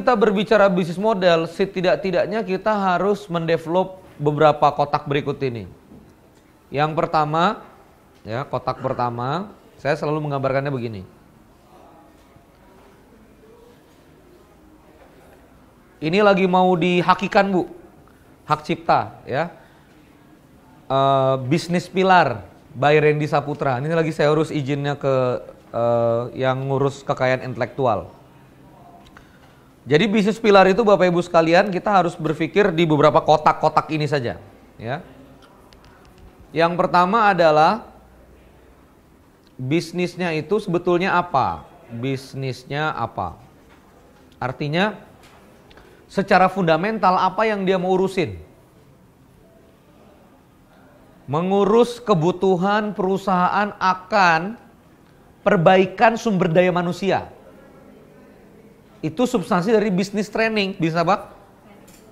kita berbicara bisnis model, setidak-tidaknya kita harus mendevelop beberapa kotak berikut ini. Yang pertama, ya kotak pertama, saya selalu menggambarkannya begini. Ini lagi mau dihakikan bu, hak cipta ya. E, bisnis pilar by Randy Saputra. Ini lagi saya urus izinnya ke e, yang ngurus kekayaan intelektual. Jadi bisnis pilar itu Bapak Ibu sekalian kita harus berpikir di beberapa kotak-kotak ini saja, ya. Yang pertama adalah bisnisnya itu sebetulnya apa? Bisnisnya apa? Artinya secara fundamental apa yang dia mau urusin? Mengurus kebutuhan perusahaan akan perbaikan sumber daya manusia. Itu substansi dari bisnis training. Bisnis apa?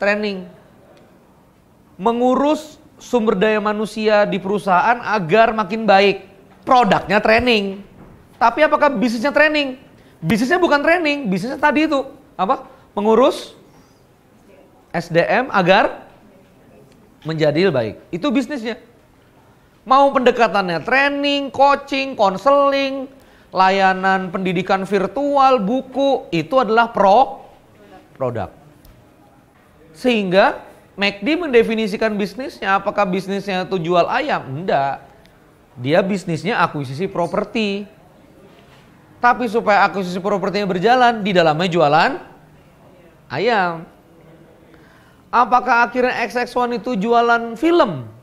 Training. Mengurus sumber daya manusia di perusahaan agar makin baik. Produknya training. Tapi apakah bisnisnya training? Bisnisnya bukan training, bisnisnya tadi itu apa? Mengurus SDM agar menjadi lebih baik. Itu bisnisnya. Mau pendekatannya training, coaching, konseling, layanan pendidikan virtual, buku, itu adalah pro produk. Sehingga McD mendefinisikan bisnisnya, apakah bisnisnya itu jual ayam? Enggak. Dia bisnisnya akuisisi properti. Tapi supaya akuisisi propertinya berjalan, di dalamnya jualan ayam. Apakah akhirnya XX1 itu jualan film?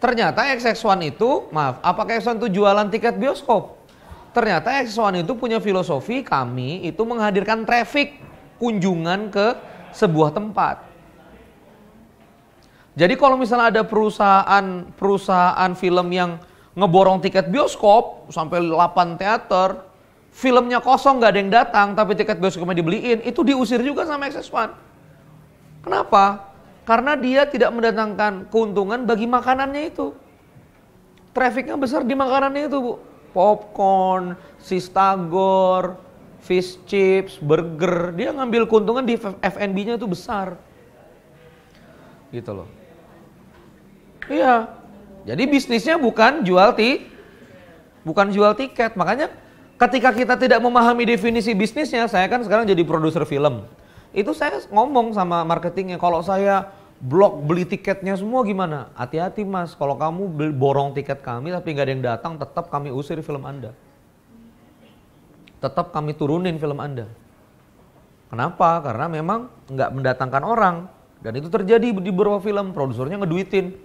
Ternyata XX1 itu, maaf, apakah XX1 itu jualan tiket bioskop? Ternyata XX1 itu punya filosofi kami itu menghadirkan traffic kunjungan ke sebuah tempat. Jadi kalau misalnya ada perusahaan perusahaan film yang ngeborong tiket bioskop sampai 8 teater, filmnya kosong nggak ada yang datang tapi tiket bioskopnya dibeliin, itu diusir juga sama XX1. Kenapa? Karena dia tidak mendatangkan keuntungan bagi makanannya itu. Trafficnya besar di makanannya itu bu. Popcorn, sistagor, fish chips, burger. Dia ngambil keuntungan di F&B-nya itu besar. Gitu loh. Iya. Jadi bisnisnya bukan jual ti, bukan jual tiket. Makanya ketika kita tidak memahami definisi bisnisnya, saya kan sekarang jadi produser film. Itu saya ngomong sama marketingnya, kalau saya blok beli tiketnya semua gimana? Hati-hati mas, kalau kamu beli, borong tiket kami tapi nggak ada yang datang, tetap kami usir film Anda. Tetap kami turunin film Anda. Kenapa? Karena memang nggak mendatangkan orang. Dan itu terjadi di beberapa film, produsernya ngeduitin.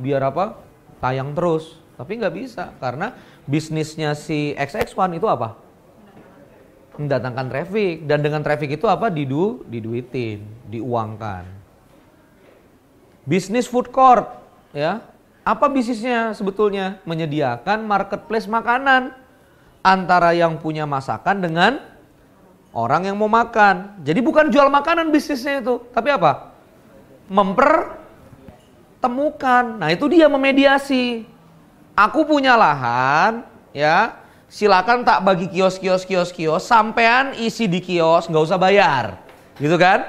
Biar apa? Tayang terus. Tapi nggak bisa, karena bisnisnya si XX1 itu apa? Mendatangkan traffic. Dan dengan traffic itu apa? Didu, diduitin, diuangkan. Bisnis food court, ya. Apa bisnisnya sebetulnya? Menyediakan marketplace makanan antara yang punya masakan dengan orang yang mau makan. Jadi bukan jual makanan bisnisnya itu, tapi apa? memper temukan Nah, itu dia memediasi. Aku punya lahan, ya. Silakan tak bagi kios kios kios kios sampean isi di kios nggak usah bayar. Gitu kan?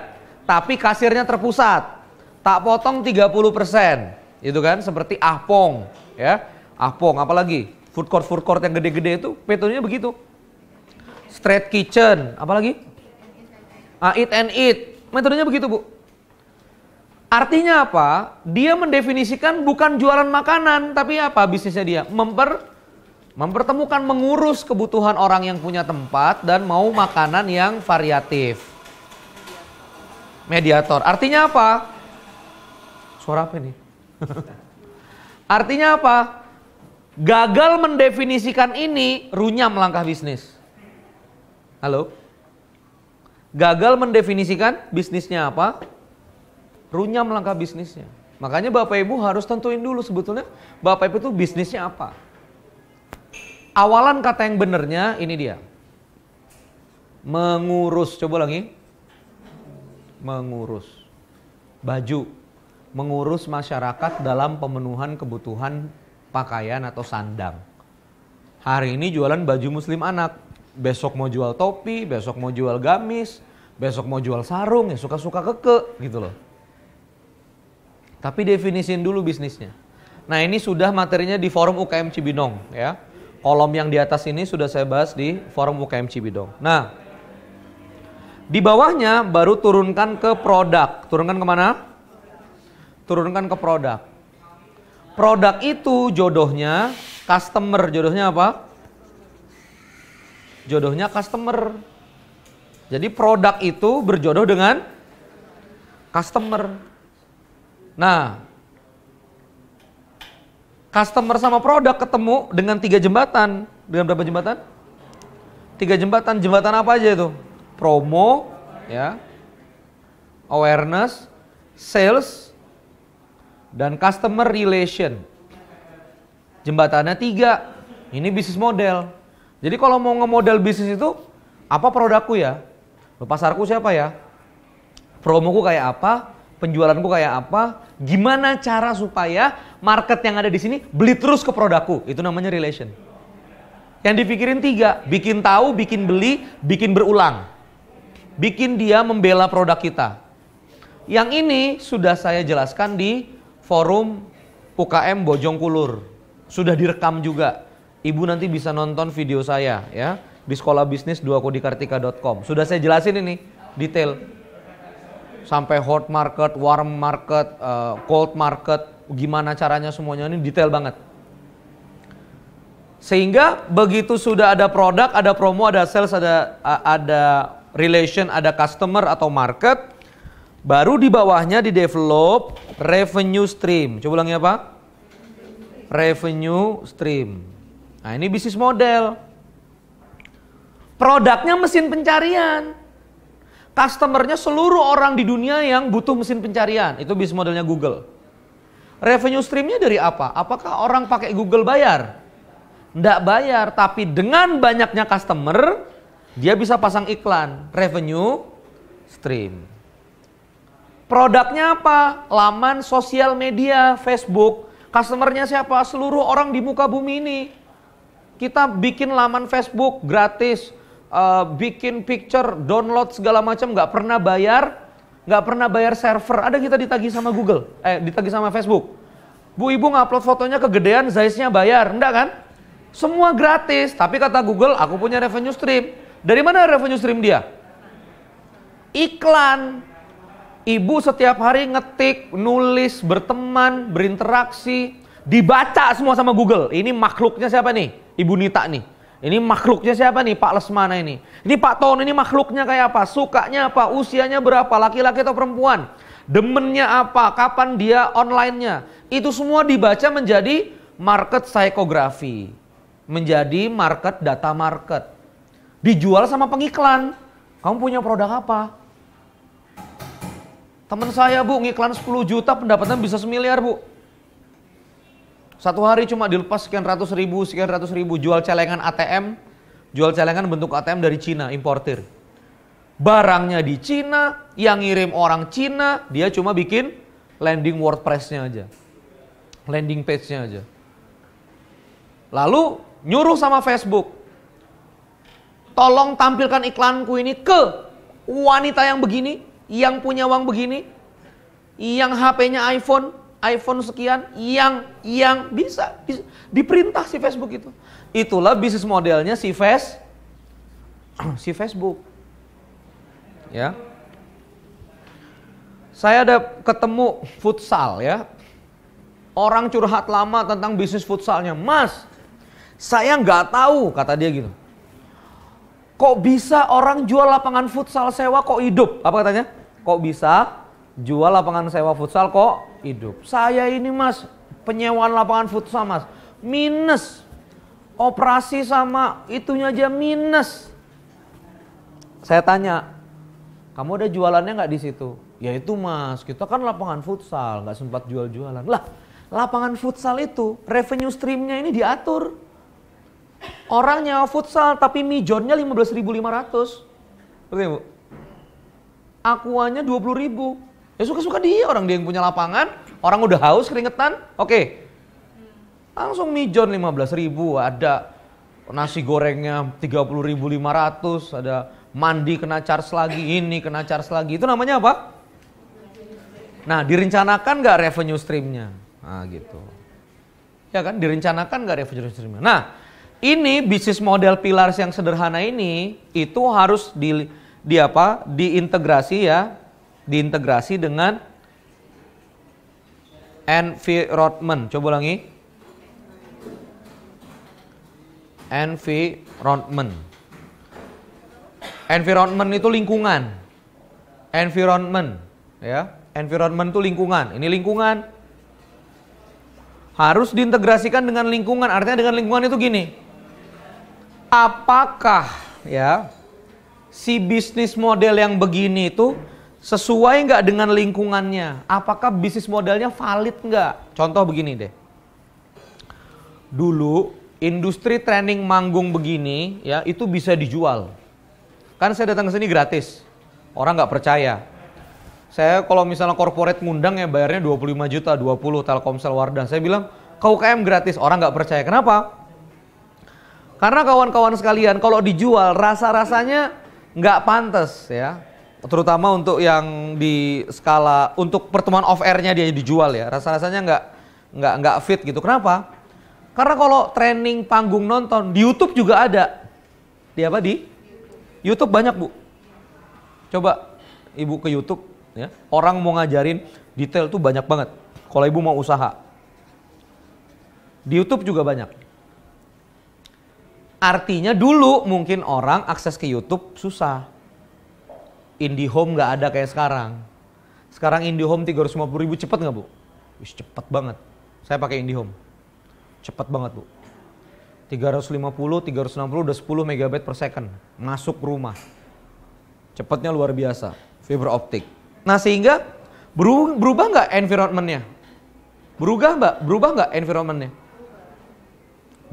Tapi kasirnya terpusat tak potong 30%. Itu kan seperti ahpong ya. Ahpong apalagi food court food court yang gede-gede itu metodenya begitu. Straight kitchen, apalagi? Ah, eat and eat. Metodenya begitu, Bu. Artinya apa? Dia mendefinisikan bukan jualan makanan, tapi apa bisnisnya dia? Memper mempertemukan mengurus kebutuhan orang yang punya tempat dan mau makanan yang variatif. Mediator. Artinya apa? Suara apa ini? Artinya apa? Gagal mendefinisikan ini runyam langkah bisnis. Halo? Gagal mendefinisikan bisnisnya apa? Runyam langkah bisnisnya. Makanya Bapak Ibu harus tentuin dulu sebetulnya Bapak Ibu itu bisnisnya apa. Awalan kata yang benernya ini dia. Mengurus, coba lagi. Mengurus. Baju, mengurus masyarakat dalam pemenuhan kebutuhan pakaian atau sandang. Hari ini jualan baju muslim anak, besok mau jual topi, besok mau jual gamis, besok mau jual sarung ya suka-suka keke gitu loh. Tapi definisin dulu bisnisnya. Nah ini sudah materinya di forum UKM Cibinong ya. Kolom yang di atas ini sudah saya bahas di forum UKM Cibinong. Nah di bawahnya baru turunkan ke produk. Turunkan kemana? turunkan ke produk. Produk itu jodohnya customer, jodohnya apa? Jodohnya customer. Jadi produk itu berjodoh dengan customer. Nah, customer sama produk ketemu dengan tiga jembatan. Dengan berapa jembatan? Tiga jembatan. Jembatan apa aja itu? Promo, ya, awareness, sales, dan customer relation. Jembatannya tiga, ini bisnis model. Jadi kalau mau ngemodel bisnis itu, apa produkku ya? Pasarku siapa ya? Promoku kayak apa? Penjualanku kayak apa? Gimana cara supaya market yang ada di sini beli terus ke produkku? Itu namanya relation. Yang dipikirin tiga, bikin tahu, bikin beli, bikin berulang. Bikin dia membela produk kita. Yang ini sudah saya jelaskan di forum UKM Bojongkulur. Sudah direkam juga. Ibu nanti bisa nonton video saya ya di sekolah bisnis kodikartikacom Sudah saya jelasin ini detail sampai hot market, warm market, eh, cold market, gimana caranya semuanya ini detail banget. Sehingga begitu sudah ada produk, ada promo, ada sales, ada eh, ada relation, ada customer atau market, Baru di bawahnya di develop revenue stream. Coba ulangi apa? Revenue stream. Nah, ini bisnis model. Produknya mesin pencarian. Customernya seluruh orang di dunia yang butuh mesin pencarian. Itu bisnis modelnya Google. Revenue streamnya dari apa? Apakah orang pakai Google bayar? Nggak bayar, tapi dengan banyaknya customer, dia bisa pasang iklan. Revenue stream. Produknya apa? Laman sosial media, Facebook. Customernya siapa? Seluruh orang di muka bumi ini. Kita bikin laman Facebook gratis, uh, bikin picture, download segala macam, Gak pernah bayar, Gak pernah bayar server. Ada kita ditagi sama Google, eh ditagi sama Facebook. Bu ibu ngupload fotonya kegedean, size-nya bayar, enggak kan? Semua gratis, tapi kata Google, aku punya revenue stream. Dari mana revenue stream dia? Iklan. Ibu setiap hari ngetik, nulis, berteman, berinteraksi, dibaca semua sama Google. Ini makhluknya siapa nih? Ibu Nita nih. Ini makhluknya siapa nih? Pak Lesmana ini. Ini Pak Ton, ini makhluknya kayak apa? Sukanya apa? Usianya berapa? Laki-laki atau perempuan? Demennya apa? Kapan dia online-nya? Itu semua dibaca menjadi market psikografi. Menjadi market data market. Dijual sama pengiklan. Kamu punya produk apa? Teman saya bu ngiklan 10 juta pendapatan bisa semiliar bu. Satu hari cuma dilepas sekian ratus ribu, sekian ratus ribu jual celengan ATM, jual celengan bentuk ATM dari Cina, importir. Barangnya di Cina, yang ngirim orang Cina, dia cuma bikin landing WordPress-nya aja. Landing page-nya aja. Lalu nyuruh sama Facebook, tolong tampilkan iklanku ini ke wanita yang begini, yang punya uang begini, yang HP-nya iPhone, iPhone sekian, yang yang bisa, bisa diperintah si Facebook itu. Itulah bisnis modelnya si Facebook. si Facebook. Ya. Saya ada ketemu futsal ya. Orang curhat lama tentang bisnis futsalnya. Mas, saya nggak tahu kata dia gitu. Kok bisa orang jual lapangan futsal sewa kok hidup? Apa katanya? kok bisa jual lapangan sewa futsal kok hidup. Saya ini mas penyewaan lapangan futsal mas minus operasi sama itunya aja minus. Saya tanya, kamu ada jualannya nggak di situ? Ya itu mas, kita kan lapangan futsal, nggak sempat jual-jualan. Lah, lapangan futsal itu revenue streamnya ini diatur. Orang nyawa futsal tapi mijonnya 15.500. Berarti Bu? Akuanya 20 ribu. Ya suka-suka dia, orang dia yang punya lapangan, orang udah haus keringetan, oke. Okay. Langsung mijon 15 ribu, ada nasi gorengnya 30.500, ada mandi kena charge lagi, ini kena charge lagi. Itu namanya apa? Nah, direncanakan nggak revenue streamnya? Nah, gitu. Ya kan, direncanakan nggak revenue streamnya? Nah, ini bisnis model pilar yang sederhana ini itu harus di, di apa? Diintegrasi ya, diintegrasi dengan environment. Coba ulangi. Environment. Environment itu lingkungan. Environment, ya. Environment itu lingkungan. Ini lingkungan. Harus diintegrasikan dengan lingkungan. Artinya dengan lingkungan itu gini. Apakah ya si bisnis model yang begini itu sesuai nggak dengan lingkungannya? Apakah bisnis modelnya valid nggak? Contoh begini deh. Dulu industri training manggung begini ya itu bisa dijual. Kan saya datang ke sini gratis. Orang nggak percaya. Saya kalau misalnya corporate ngundang ya bayarnya 25 juta, 20 Telkomsel Wardah. Saya bilang, "Kau KM gratis." Orang nggak percaya. Kenapa? Karena kawan-kawan sekalian kalau dijual rasa-rasanya nggak pantas ya terutama untuk yang di skala untuk pertemuan off airnya dia dijual ya rasa-rasanya nggak nggak nggak fit gitu kenapa karena kalau training panggung nonton di YouTube juga ada di apa di YouTube banyak bu coba ibu ke YouTube ya orang mau ngajarin detail tuh banyak banget kalau ibu mau usaha di YouTube juga banyak Artinya dulu mungkin orang akses ke YouTube susah. IndiHome nggak ada kayak sekarang. Sekarang IndiHome 350 ribu cepet nggak bu? Wih cepet banget. Saya pakai IndiHome. Cepet banget bu. 350, 360 udah 10 megabit per second. Masuk rumah. Cepetnya luar biasa. Fiber optik. Nah sehingga berubah nggak environmentnya? Berubah mbak? Berubah nggak environmentnya?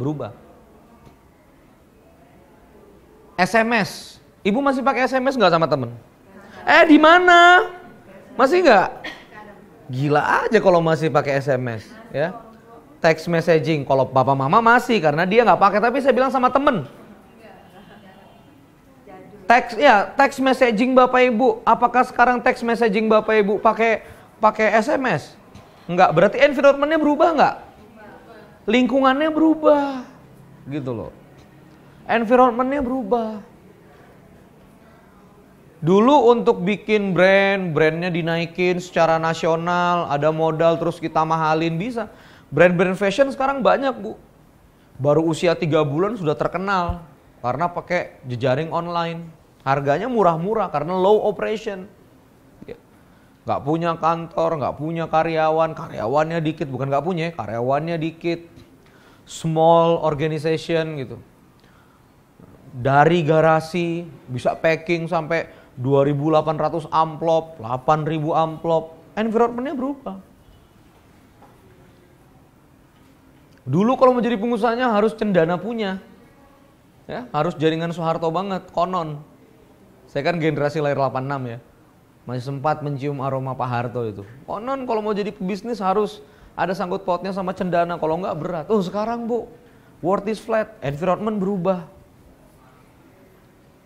Berubah SMS. Ibu masih pakai SMS nggak sama temen? Eh di mana? Masih nggak? Gila aja kalau masih pakai SMS, ya. Text messaging kalau bapak mama masih karena dia nggak pakai tapi saya bilang sama temen. Text ya text messaging bapak ibu. Apakah sekarang text messaging bapak ibu pakai pakai SMS? Nggak. berarti environmentnya berubah nggak? Lingkungannya berubah, gitu loh environmentnya berubah. Dulu untuk bikin brand, brandnya dinaikin secara nasional, ada modal terus kita mahalin bisa. Brand-brand fashion sekarang banyak bu, baru usia tiga bulan sudah terkenal karena pakai jejaring online. Harganya murah-murah karena low operation. Ya. Gak punya kantor, gak punya karyawan, karyawannya dikit, bukan gak punya, ya, karyawannya dikit. Small organization gitu dari garasi bisa packing sampai 2800 amplop, 8000 amplop. Environmentnya berubah. Dulu kalau mau menjadi pengusahanya harus cendana punya. Ya, harus jaringan Soeharto banget, konon. Saya kan generasi lahir 86 ya. Masih sempat mencium aroma Pak Harto itu. Konon kalau mau jadi pebisnis harus ada sangkut pautnya sama cendana, kalau enggak berat. Oh sekarang bu, world is flat, environment berubah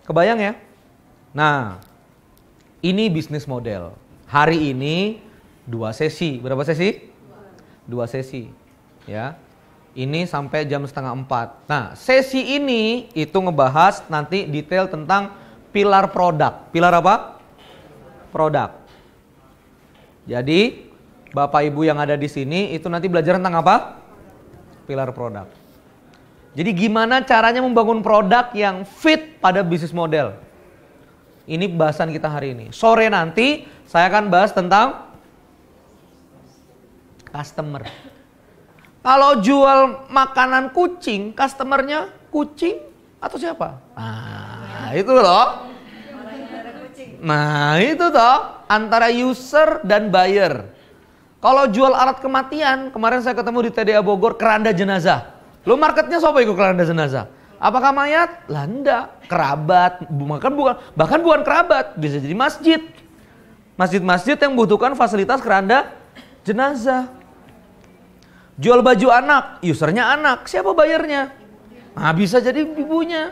Kebayang ya? Nah, ini bisnis model. Hari ini dua sesi. Berapa sesi? Dua sesi. Ya. Ini sampai jam setengah empat. Nah, sesi ini itu ngebahas nanti detail tentang pilar produk. Pilar apa? Produk. Jadi, Bapak Ibu yang ada di sini itu nanti belajar tentang apa? Pilar produk. Jadi gimana caranya membangun produk yang fit pada bisnis model? Ini bahasan kita hari ini. Sore nanti saya akan bahas tentang customer. Kalau jual makanan kucing, customernya kucing atau siapa? Nah, itu loh. Nah, itu toh antara user dan buyer. Kalau jual alat kematian, kemarin saya ketemu di TDA Bogor keranda jenazah. Lo marketnya siapa ikut keranda jenazah? Apakah mayat? landa Kerabat. Bahkan bukan, bahkan bukan kerabat. Bisa jadi masjid. Masjid-masjid yang membutuhkan fasilitas keranda jenazah. Jual baju anak. Usernya anak. Siapa bayarnya? Nah bisa jadi ibunya.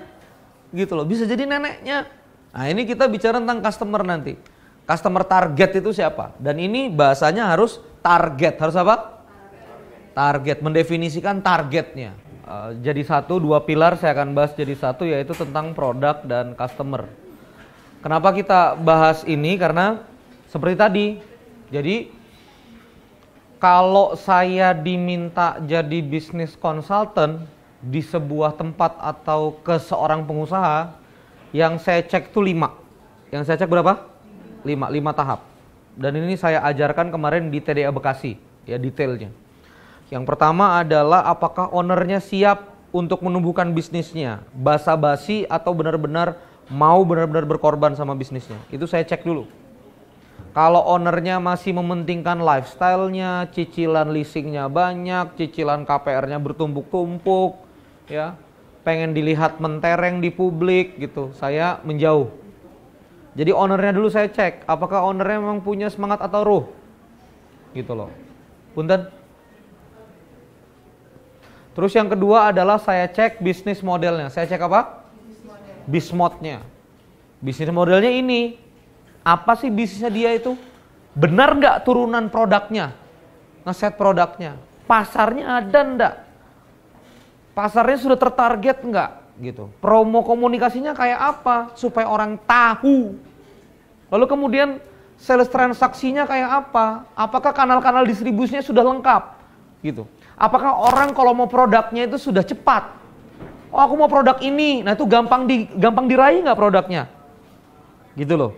Gitu loh. Bisa jadi neneknya. Nah ini kita bicara tentang customer nanti. Customer target itu siapa? Dan ini bahasanya harus target. Harus apa? Target, mendefinisikan targetnya. Uh, jadi satu, dua pilar saya akan bahas jadi satu yaitu tentang produk dan customer. Kenapa kita bahas ini? Karena seperti tadi, jadi kalau saya diminta jadi bisnis konsultan di sebuah tempat atau ke seorang pengusaha, yang saya cek tuh lima. Yang saya cek berapa? Lima, lima tahap. Dan ini saya ajarkan kemarin di TDA Bekasi, ya detailnya. Yang pertama adalah apakah ownernya siap untuk menumbuhkan bisnisnya, basa-basi atau benar-benar mau benar-benar berkorban sama bisnisnya. Itu saya cek dulu. Kalau ownernya masih mementingkan lifestyle-nya, cicilan leasingnya banyak, cicilan KPR-nya bertumpuk-tumpuk, ya, pengen dilihat mentereng di publik gitu, saya menjauh. Jadi ownernya dulu saya cek, apakah ownernya memang punya semangat atau ruh, gitu loh. Punten Terus yang kedua adalah saya cek bisnis modelnya. Saya cek apa? Bisnis Bisnis modelnya ini. Apa sih bisnisnya dia itu? Benar nggak turunan produknya? Ngeset produknya. Pasarnya ada ndak? Pasarnya sudah tertarget nggak? Gitu. Promo komunikasinya kayak apa? Supaya orang tahu. Lalu kemudian sales transaksinya kayak apa? Apakah kanal-kanal distribusinya sudah lengkap? Gitu. Apakah orang kalau mau produknya itu sudah cepat? Oh aku mau produk ini, nah itu gampang di gampang diraih nggak produknya? Gitu loh.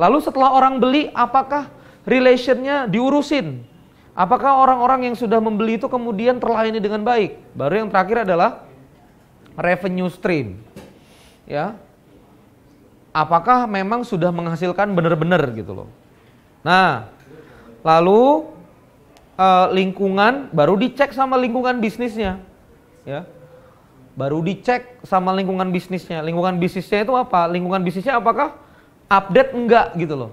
Lalu setelah orang beli, apakah relationnya diurusin? Apakah orang-orang yang sudah membeli itu kemudian terlayani dengan baik? Baru yang terakhir adalah revenue stream. Ya. Apakah memang sudah menghasilkan benar-benar gitu loh. Nah, lalu uh, lingkungan, baru dicek sama lingkungan bisnisnya, ya. Baru dicek sama lingkungan bisnisnya. Lingkungan bisnisnya itu apa? Lingkungan bisnisnya apakah update enggak gitu loh?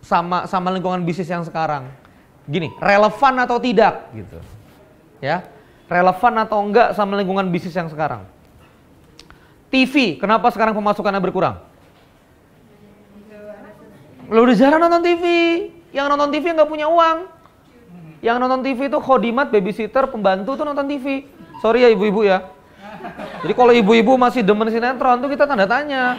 Sama sama lingkungan bisnis yang sekarang. Gini, relevan atau tidak gitu. Ya. Relevan atau enggak sama lingkungan bisnis yang sekarang. TV, kenapa sekarang pemasukannya berkurang? Lo udah jarang nonton TV. Yang nonton TV nggak punya uang. Yang nonton TV itu khodimat, babysitter, pembantu tuh nonton TV. Sorry ya ibu-ibu ya. Jadi kalau ibu-ibu masih demen sinetron tuh kita tanda tanya.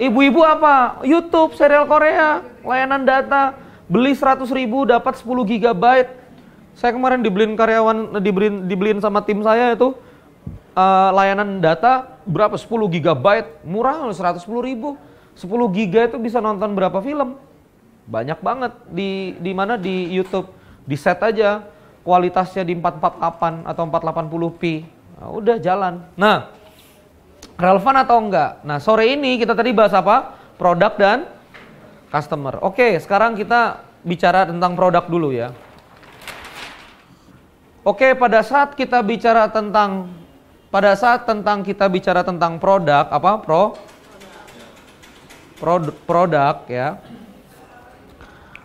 Ibu-ibu apa? YouTube, serial Korea, layanan data. Beli 100 ribu dapat 10 gigabyte. Saya kemarin dibeliin karyawan, eh, dibeliin, dibeliin sama tim saya itu uh, layanan data berapa 10 gigabyte murah 110 ribu 10 giga itu bisa nonton berapa film banyak banget di di mana di YouTube di set aja kualitasnya di 448 atau 480p nah, udah jalan nah relevan atau enggak nah sore ini kita tadi bahas apa produk dan customer oke sekarang kita bicara tentang produk dulu ya oke pada saat kita bicara tentang pada saat tentang kita bicara tentang produk apa pro produk produk ya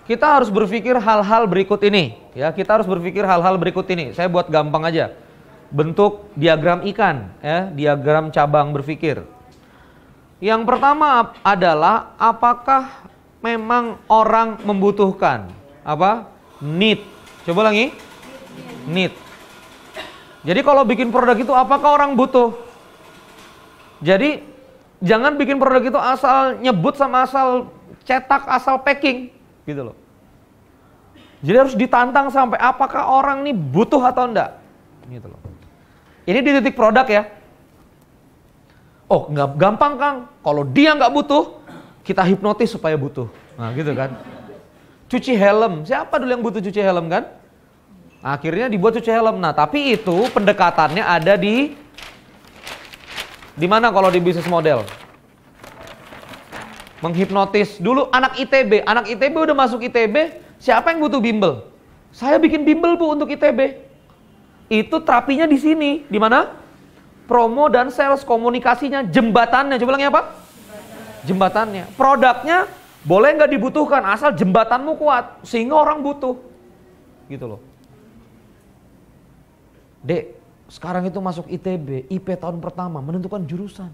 kita harus berpikir hal-hal berikut ini. Ya, kita harus berpikir hal-hal berikut ini. Saya buat gampang aja. Bentuk diagram ikan, ya, diagram cabang berpikir. Yang pertama adalah apakah memang orang membutuhkan apa? Need. Coba lagi. Need. Jadi kalau bikin produk itu apakah orang butuh? Jadi jangan bikin produk itu asal nyebut sama asal cetak, asal packing Gitu loh. Jadi harus ditantang sampai apakah orang ini butuh atau enggak. Gitu loh. Ini di titik produk ya. Oh, nggak gampang Kang. Kalau dia nggak butuh, kita hipnotis supaya butuh. Nah, gitu kan. Cuci helm. Siapa dulu yang butuh cuci helm kan? Akhirnya dibuat cuci helm. Nah, tapi itu pendekatannya ada di di mana kalau di bisnis model? menghipnotis. Dulu anak ITB, anak ITB udah masuk ITB, siapa yang butuh bimbel? Saya bikin bimbel Bu untuk ITB. Itu terapinya di sini, di mana? Promo dan sales komunikasinya, jembatannya. Coba bilangnya apa? Jembatannya. jembatannya. Produknya boleh nggak dibutuhkan asal jembatanmu kuat sehingga orang butuh. Gitu loh. Dek, sekarang itu masuk ITB, IP tahun pertama menentukan jurusan.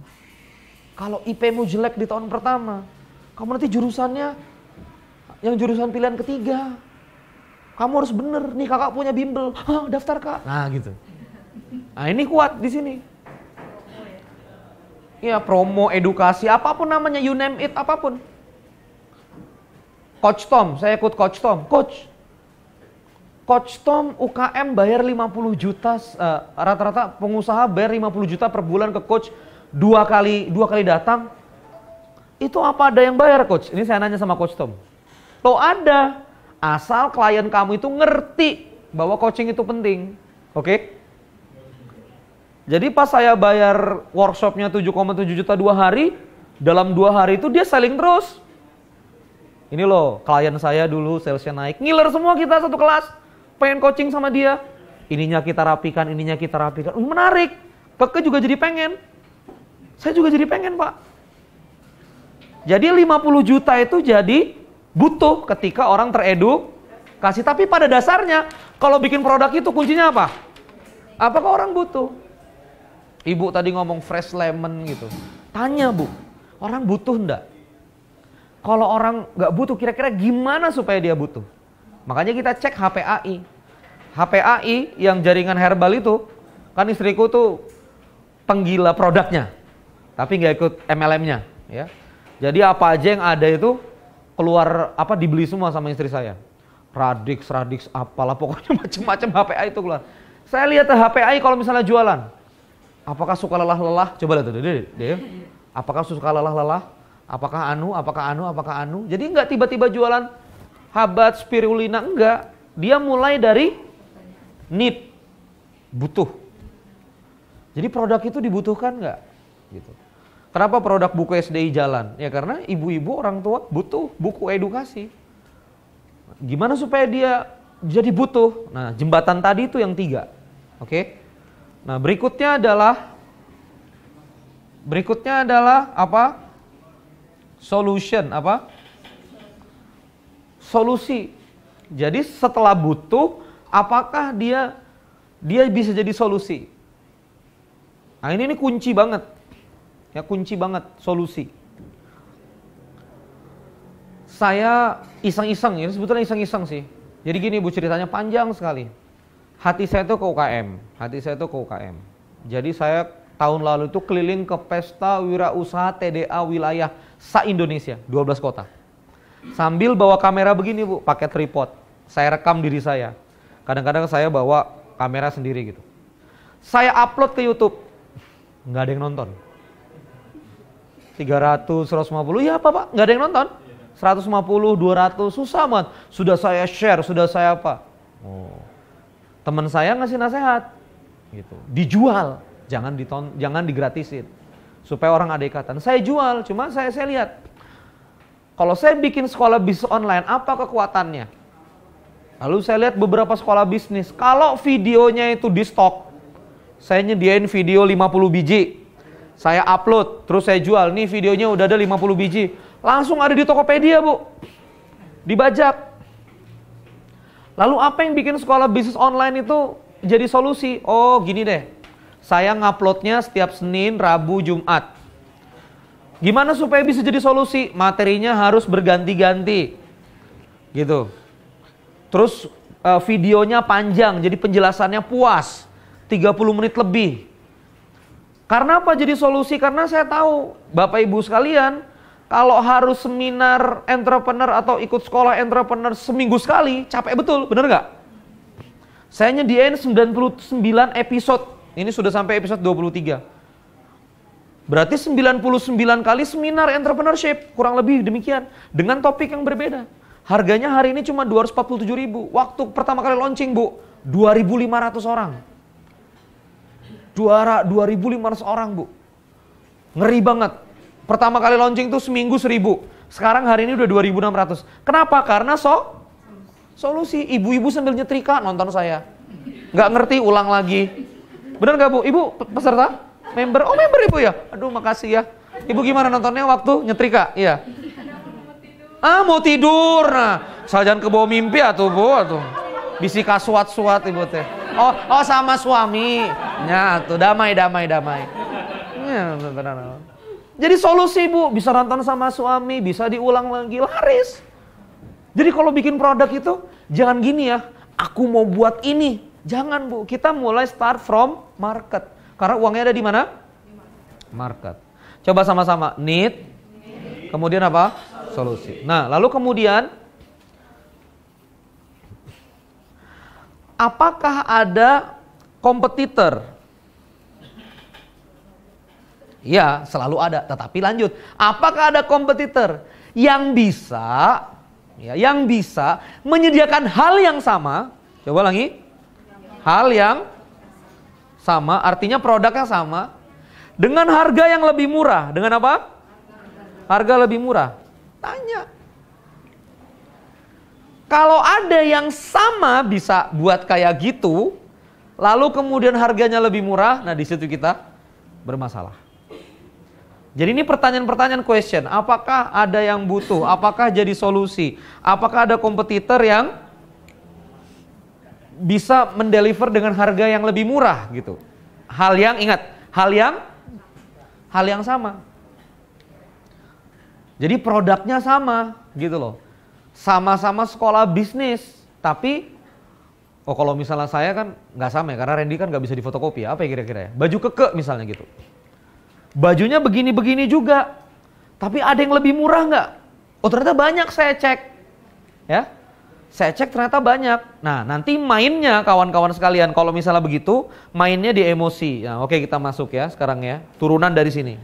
Kalau IP-mu jelek di tahun pertama, kamu nanti jurusannya yang jurusan pilihan ketiga. Kamu harus bener, nih kakak punya bimbel, Hah, daftar kak. Nah gitu. Nah ini kuat di sini. Iya promo, edukasi, apapun namanya, you name it, apapun. Coach Tom, saya ikut Coach Tom. Coach, Coach Tom UKM bayar 50 juta, eh, rata-rata uh, pengusaha bayar 50 juta per bulan ke coach dua kali dua kali datang itu apa ada yang bayar coach? Ini saya nanya sama coach Tom. Lo ada, asal klien kamu itu ngerti bahwa coaching itu penting. Oke? Okay? Jadi pas saya bayar workshopnya 7,7 juta dua hari, dalam dua hari itu dia selling terus. Ini loh, klien saya dulu salesnya naik. Ngiler semua kita satu kelas. Pengen coaching sama dia. Ininya kita rapikan, ininya kita rapikan. Menarik. Keke juga jadi pengen. Saya juga jadi pengen, Pak. Jadi 50 juta itu jadi butuh ketika orang tereduk kasih Tapi pada dasarnya kalau bikin produk itu kuncinya apa? Apakah orang butuh? Ibu tadi ngomong fresh lemon gitu. Tanya bu, orang butuh enggak? Kalau orang nggak butuh kira-kira gimana supaya dia butuh? Makanya kita cek HPAI. HPAI yang jaringan herbal itu, kan istriku tuh penggila produknya, tapi nggak ikut MLM-nya. Ya jadi apa aja yang ada itu keluar apa dibeli semua sama istri saya. Radix, Radix apalah pokoknya macam-macam HPI itu keluar. Saya lihat HPI kalau misalnya jualan. Apakah suka lelah-lelah? Coba lihat tuh, deh. Apakah suka lelah-lelah? Apakah anu? Apakah anu? Apakah anu? Jadi nggak tiba-tiba jualan habat spirulina enggak. Dia mulai dari need, butuh. Jadi produk itu dibutuhkan nggak? Gitu. Kenapa produk buku SDI jalan? Ya karena ibu-ibu orang tua butuh buku edukasi. Gimana supaya dia jadi butuh? Nah, jembatan tadi itu yang tiga. Oke. Nah, berikutnya adalah berikutnya adalah apa? Solution apa? Solusi. Jadi setelah butuh, apakah dia dia bisa jadi solusi? Nah, ini ini kunci banget ya kunci banget solusi saya iseng-iseng ya sebetulnya iseng-iseng sih jadi gini bu ceritanya panjang sekali hati saya itu ke UKM hati saya itu ke UKM jadi saya tahun lalu itu keliling ke pesta wirausaha TDA wilayah sa Indonesia 12 kota sambil bawa kamera begini bu pakai tripod saya rekam diri saya kadang-kadang saya bawa kamera sendiri gitu saya upload ke YouTube nggak ada yang nonton 300, 150, ya apa pak? Nggak ada yang nonton. 150, 200, susah banget. Sudah saya share, sudah saya apa. Oh. Teman saya ngasih nasihat. gitu Dijual, jangan diton, jangan digratisin. Supaya orang ada ikatan. Saya jual, cuma saya, saya lihat. Kalau saya bikin sekolah bisnis online, apa kekuatannya? Lalu saya lihat beberapa sekolah bisnis. Kalau videonya itu di stok, saya nyediain video 50 biji. Saya upload, terus saya jual. Nih videonya udah ada 50 biji. Langsung ada di Tokopedia, Bu. Dibajak. Lalu apa yang bikin sekolah bisnis online itu jadi solusi? Oh, gini deh. Saya nguploadnya setiap Senin, Rabu, Jumat. Gimana supaya bisa jadi solusi? Materinya harus berganti-ganti. Gitu. Terus eh, videonya panjang, jadi penjelasannya puas. 30 menit lebih. Karena apa jadi solusi? Karena saya tahu Bapak Ibu sekalian, kalau harus seminar entrepreneur atau ikut sekolah entrepreneur seminggu sekali, capek betul, bener nggak? Saya nyediain 99 episode, ini sudah sampai episode 23. Berarti 99 kali seminar entrepreneurship, kurang lebih demikian. Dengan topik yang berbeda. Harganya hari ini cuma 247 ribu. Waktu pertama kali launching bu, 2500 orang. Juara 2.500 orang bu. Ngeri banget. Pertama kali launching tuh seminggu 1.000. Sekarang hari ini udah 2.600. Kenapa? Karena so solusi. Ibu-ibu sambil nyetrika nonton saya. Nggak ngerti ulang lagi. Bener nggak bu? Ibu peserta? Member? Oh member ibu ya? Aduh makasih ya. Ibu gimana nontonnya waktu nyetrika? Iya. Ah mau tidur. Nah, sajian jangan kebawa mimpi atau bu atau bisi kasuat-suat ibu teh. Oh, oh sama suami. Ya, tuh damai damai damai. Ya, benar. Jadi solusi Bu, bisa nonton sama suami, bisa diulang lagi, laris. Jadi kalau bikin produk itu jangan gini ya, aku mau buat ini. Jangan Bu, kita mulai start from market. Karena uangnya ada di mana? Market. Coba sama-sama need, need. kemudian apa? Solusi. Nah, lalu kemudian apakah ada kompetitor? Ya, selalu ada, tetapi lanjut. Apakah ada kompetitor yang bisa ya, yang bisa menyediakan hal yang sama? Coba lagi. Hal yang sama, artinya produknya sama dengan harga yang lebih murah. Dengan apa? Harga lebih murah. Tanya, kalau ada yang sama bisa buat kayak gitu, lalu kemudian harganya lebih murah, nah di situ kita bermasalah. Jadi ini pertanyaan-pertanyaan question, apakah ada yang butuh, apakah jadi solusi, apakah ada kompetitor yang bisa mendeliver dengan harga yang lebih murah gitu. Hal yang ingat, hal yang hal yang sama. Jadi produknya sama gitu loh sama-sama sekolah bisnis, tapi oh kalau misalnya saya kan nggak sama ya, karena Randy kan nggak bisa difotokopi ya, apa ya kira-kira ya? Baju keke misalnya gitu. Bajunya begini-begini juga, tapi ada yang lebih murah nggak? Oh ternyata banyak saya cek, ya. Saya cek ternyata banyak. Nah nanti mainnya kawan-kawan sekalian, kalau misalnya begitu, mainnya di emosi. Nah, oke kita masuk ya sekarang ya, turunan dari sini.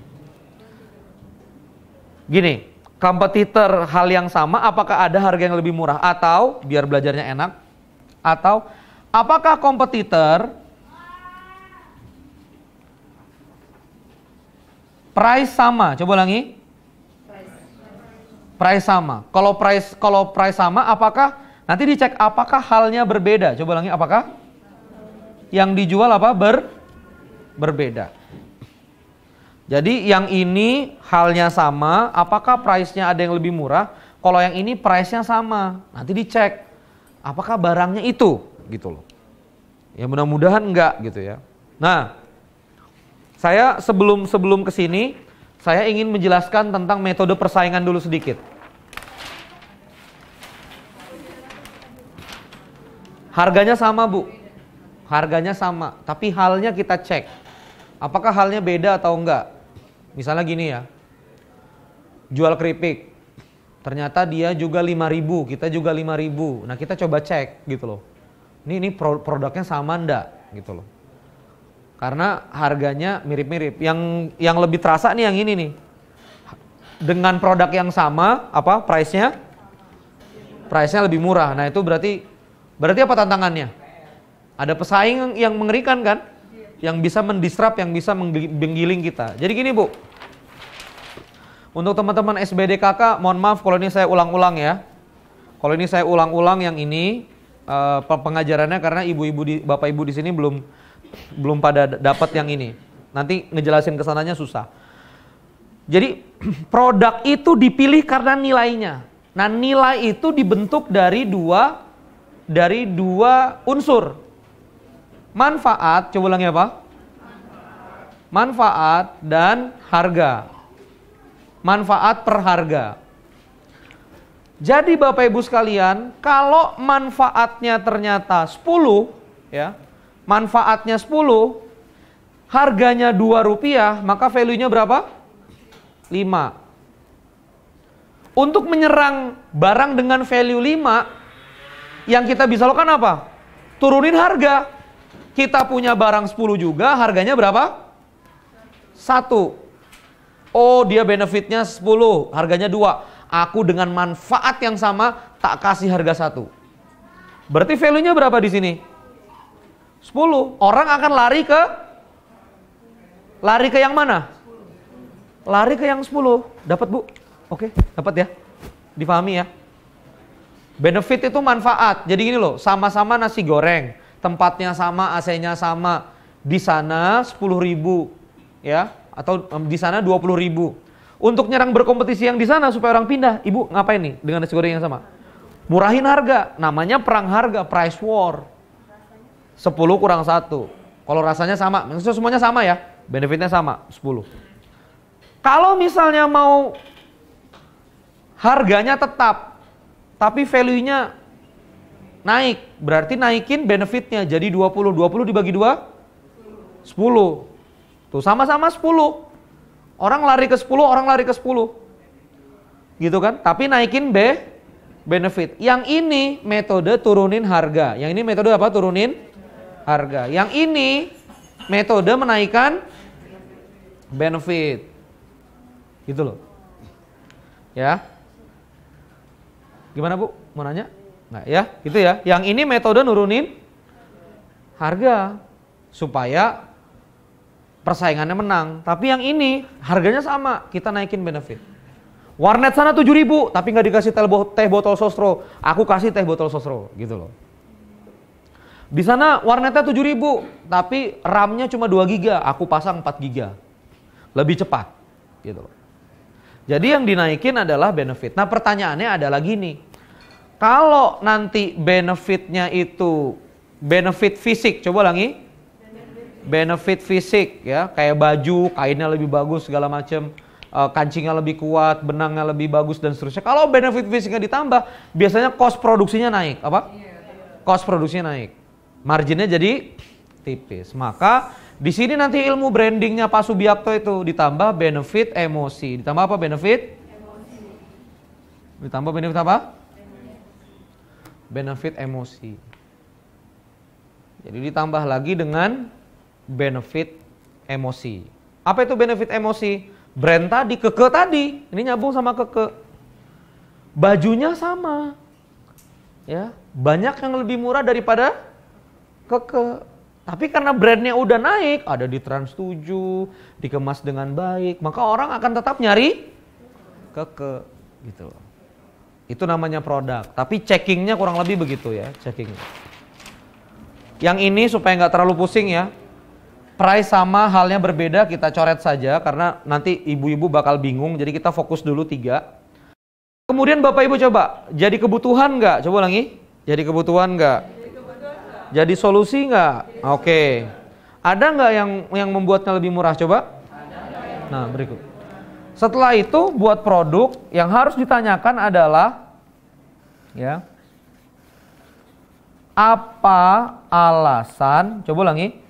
Gini, kompetitor hal yang sama, apakah ada harga yang lebih murah atau biar belajarnya enak atau apakah kompetitor price sama? Coba ulangi. Price, sama. Kalau price kalau price sama, apakah nanti dicek apakah halnya berbeda? Coba ulangi apakah yang dijual apa ber berbeda. Jadi yang ini halnya sama, apakah price-nya ada yang lebih murah? Kalau yang ini price-nya sama, nanti dicek apakah barangnya itu gitu loh. Ya mudah-mudahan enggak gitu ya. Nah, saya sebelum sebelum ke sini saya ingin menjelaskan tentang metode persaingan dulu sedikit. Harganya sama, Bu. Harganya sama, tapi halnya kita cek. Apakah halnya beda atau enggak? Misalnya gini ya, jual keripik, ternyata dia juga 5000 kita juga 5000 Nah kita coba cek gitu loh, ini, ini produknya sama ndak gitu loh. Karena harganya mirip-mirip. Yang yang lebih terasa nih yang ini nih. Dengan produk yang sama, apa price-nya? Price-nya lebih murah. Nah itu berarti berarti apa tantangannya? Ada pesaing yang mengerikan kan? yang bisa mendisrup, yang bisa menggiling kita. Jadi gini bu, untuk teman-teman SBDKK, mohon maaf kalau ini saya ulang-ulang ya. Kalau ini saya ulang-ulang yang ini uh, pengajarannya karena ibu-ibu di bapak ibu di sini belum belum pada dapat yang ini. Nanti ngejelasin kesananya susah. Jadi produk itu dipilih karena nilainya. Nah nilai itu dibentuk dari dua dari dua unsur. Manfaat, coba ulangi apa? Manfaat dan harga manfaat per harga. Jadi Bapak Ibu sekalian, kalau manfaatnya ternyata 10 ya, manfaatnya 10, harganya 2 rupiah, maka value-nya berapa? 5. Untuk menyerang barang dengan value 5, yang kita bisa lakukan apa? Turunin harga. Kita punya barang 10 juga, harganya berapa? 1. Oh dia benefitnya 10, harganya dua Aku dengan manfaat yang sama tak kasih harga satu. Berarti value-nya berapa di sini? 10. Orang akan lari ke lari ke yang mana? Lari ke yang 10. Dapat Bu? Oke, dapat ya. Difahami ya. Benefit itu manfaat. Jadi gini loh, sama-sama nasi goreng, tempatnya sama, AC-nya sama. Di sana sepuluh ribu ya atau um, di sana dua puluh ribu. Untuk nyerang berkompetisi yang di sana supaya orang pindah, ibu ngapain nih dengan nasi goreng yang sama? Murahin harga, namanya perang harga, price war. sepuluh kurang satu. Kalau rasanya sama, maksudnya semuanya sama ya, benefitnya sama, sepuluh Kalau misalnya mau harganya tetap, tapi value-nya naik, berarti naikin benefitnya jadi 20. 20 dibagi dua 10. Tuh sama-sama 10. Orang lari ke 10, orang lari ke 10. Gitu kan? Tapi naikin B benefit. Yang ini metode turunin harga. Yang ini metode apa? Turunin harga. Yang ini metode menaikkan benefit. Gitu loh. Ya. Gimana Bu? Mau nanya? Nah, ya, gitu ya. Yang ini metode nurunin harga supaya persaingannya menang. Tapi yang ini harganya sama, kita naikin benefit. Warnet sana 7000 tapi nggak dikasih teh, botol sosro. Aku kasih teh botol sosro gitu loh. Di sana warnetnya 7000 tapi RAM-nya cuma 2 giga, aku pasang 4 giga. Lebih cepat gitu loh. Jadi yang dinaikin adalah benefit. Nah pertanyaannya adalah gini, kalau nanti benefitnya itu benefit fisik, coba lagi benefit fisik ya kayak baju kainnya lebih bagus segala macam uh, eh, kancingnya lebih kuat benangnya lebih bagus dan seterusnya kalau benefit fisiknya ditambah biasanya cost produksinya naik apa iya, cost produksinya naik marginnya jadi tipis maka di sini nanti ilmu brandingnya Pak Subiakto itu ditambah benefit emosi ditambah apa benefit ditambah benefit apa benefit emosi jadi ditambah lagi dengan benefit emosi. Apa itu benefit emosi? Brand tadi, keke tadi. Ini nyambung sama keke. Bajunya sama. Ya, banyak yang lebih murah daripada keke. Tapi karena brandnya udah naik, ada di Trans 7, dikemas dengan baik, maka orang akan tetap nyari keke gitu Itu namanya produk. Tapi checkingnya kurang lebih begitu ya, checking. Yang ini supaya nggak terlalu pusing ya, Price sama halnya berbeda kita coret saja karena nanti ibu-ibu bakal bingung jadi kita fokus dulu tiga. Kemudian Bapak Ibu coba jadi kebutuhan nggak? Coba lagi. Jadi kebutuhan nggak? Jadi solusi nggak? Oke. Okay. Ada nggak yang yang membuatnya lebih murah? Coba. Nah berikut. Setelah itu buat produk yang harus ditanyakan adalah ya apa alasan? Coba lagi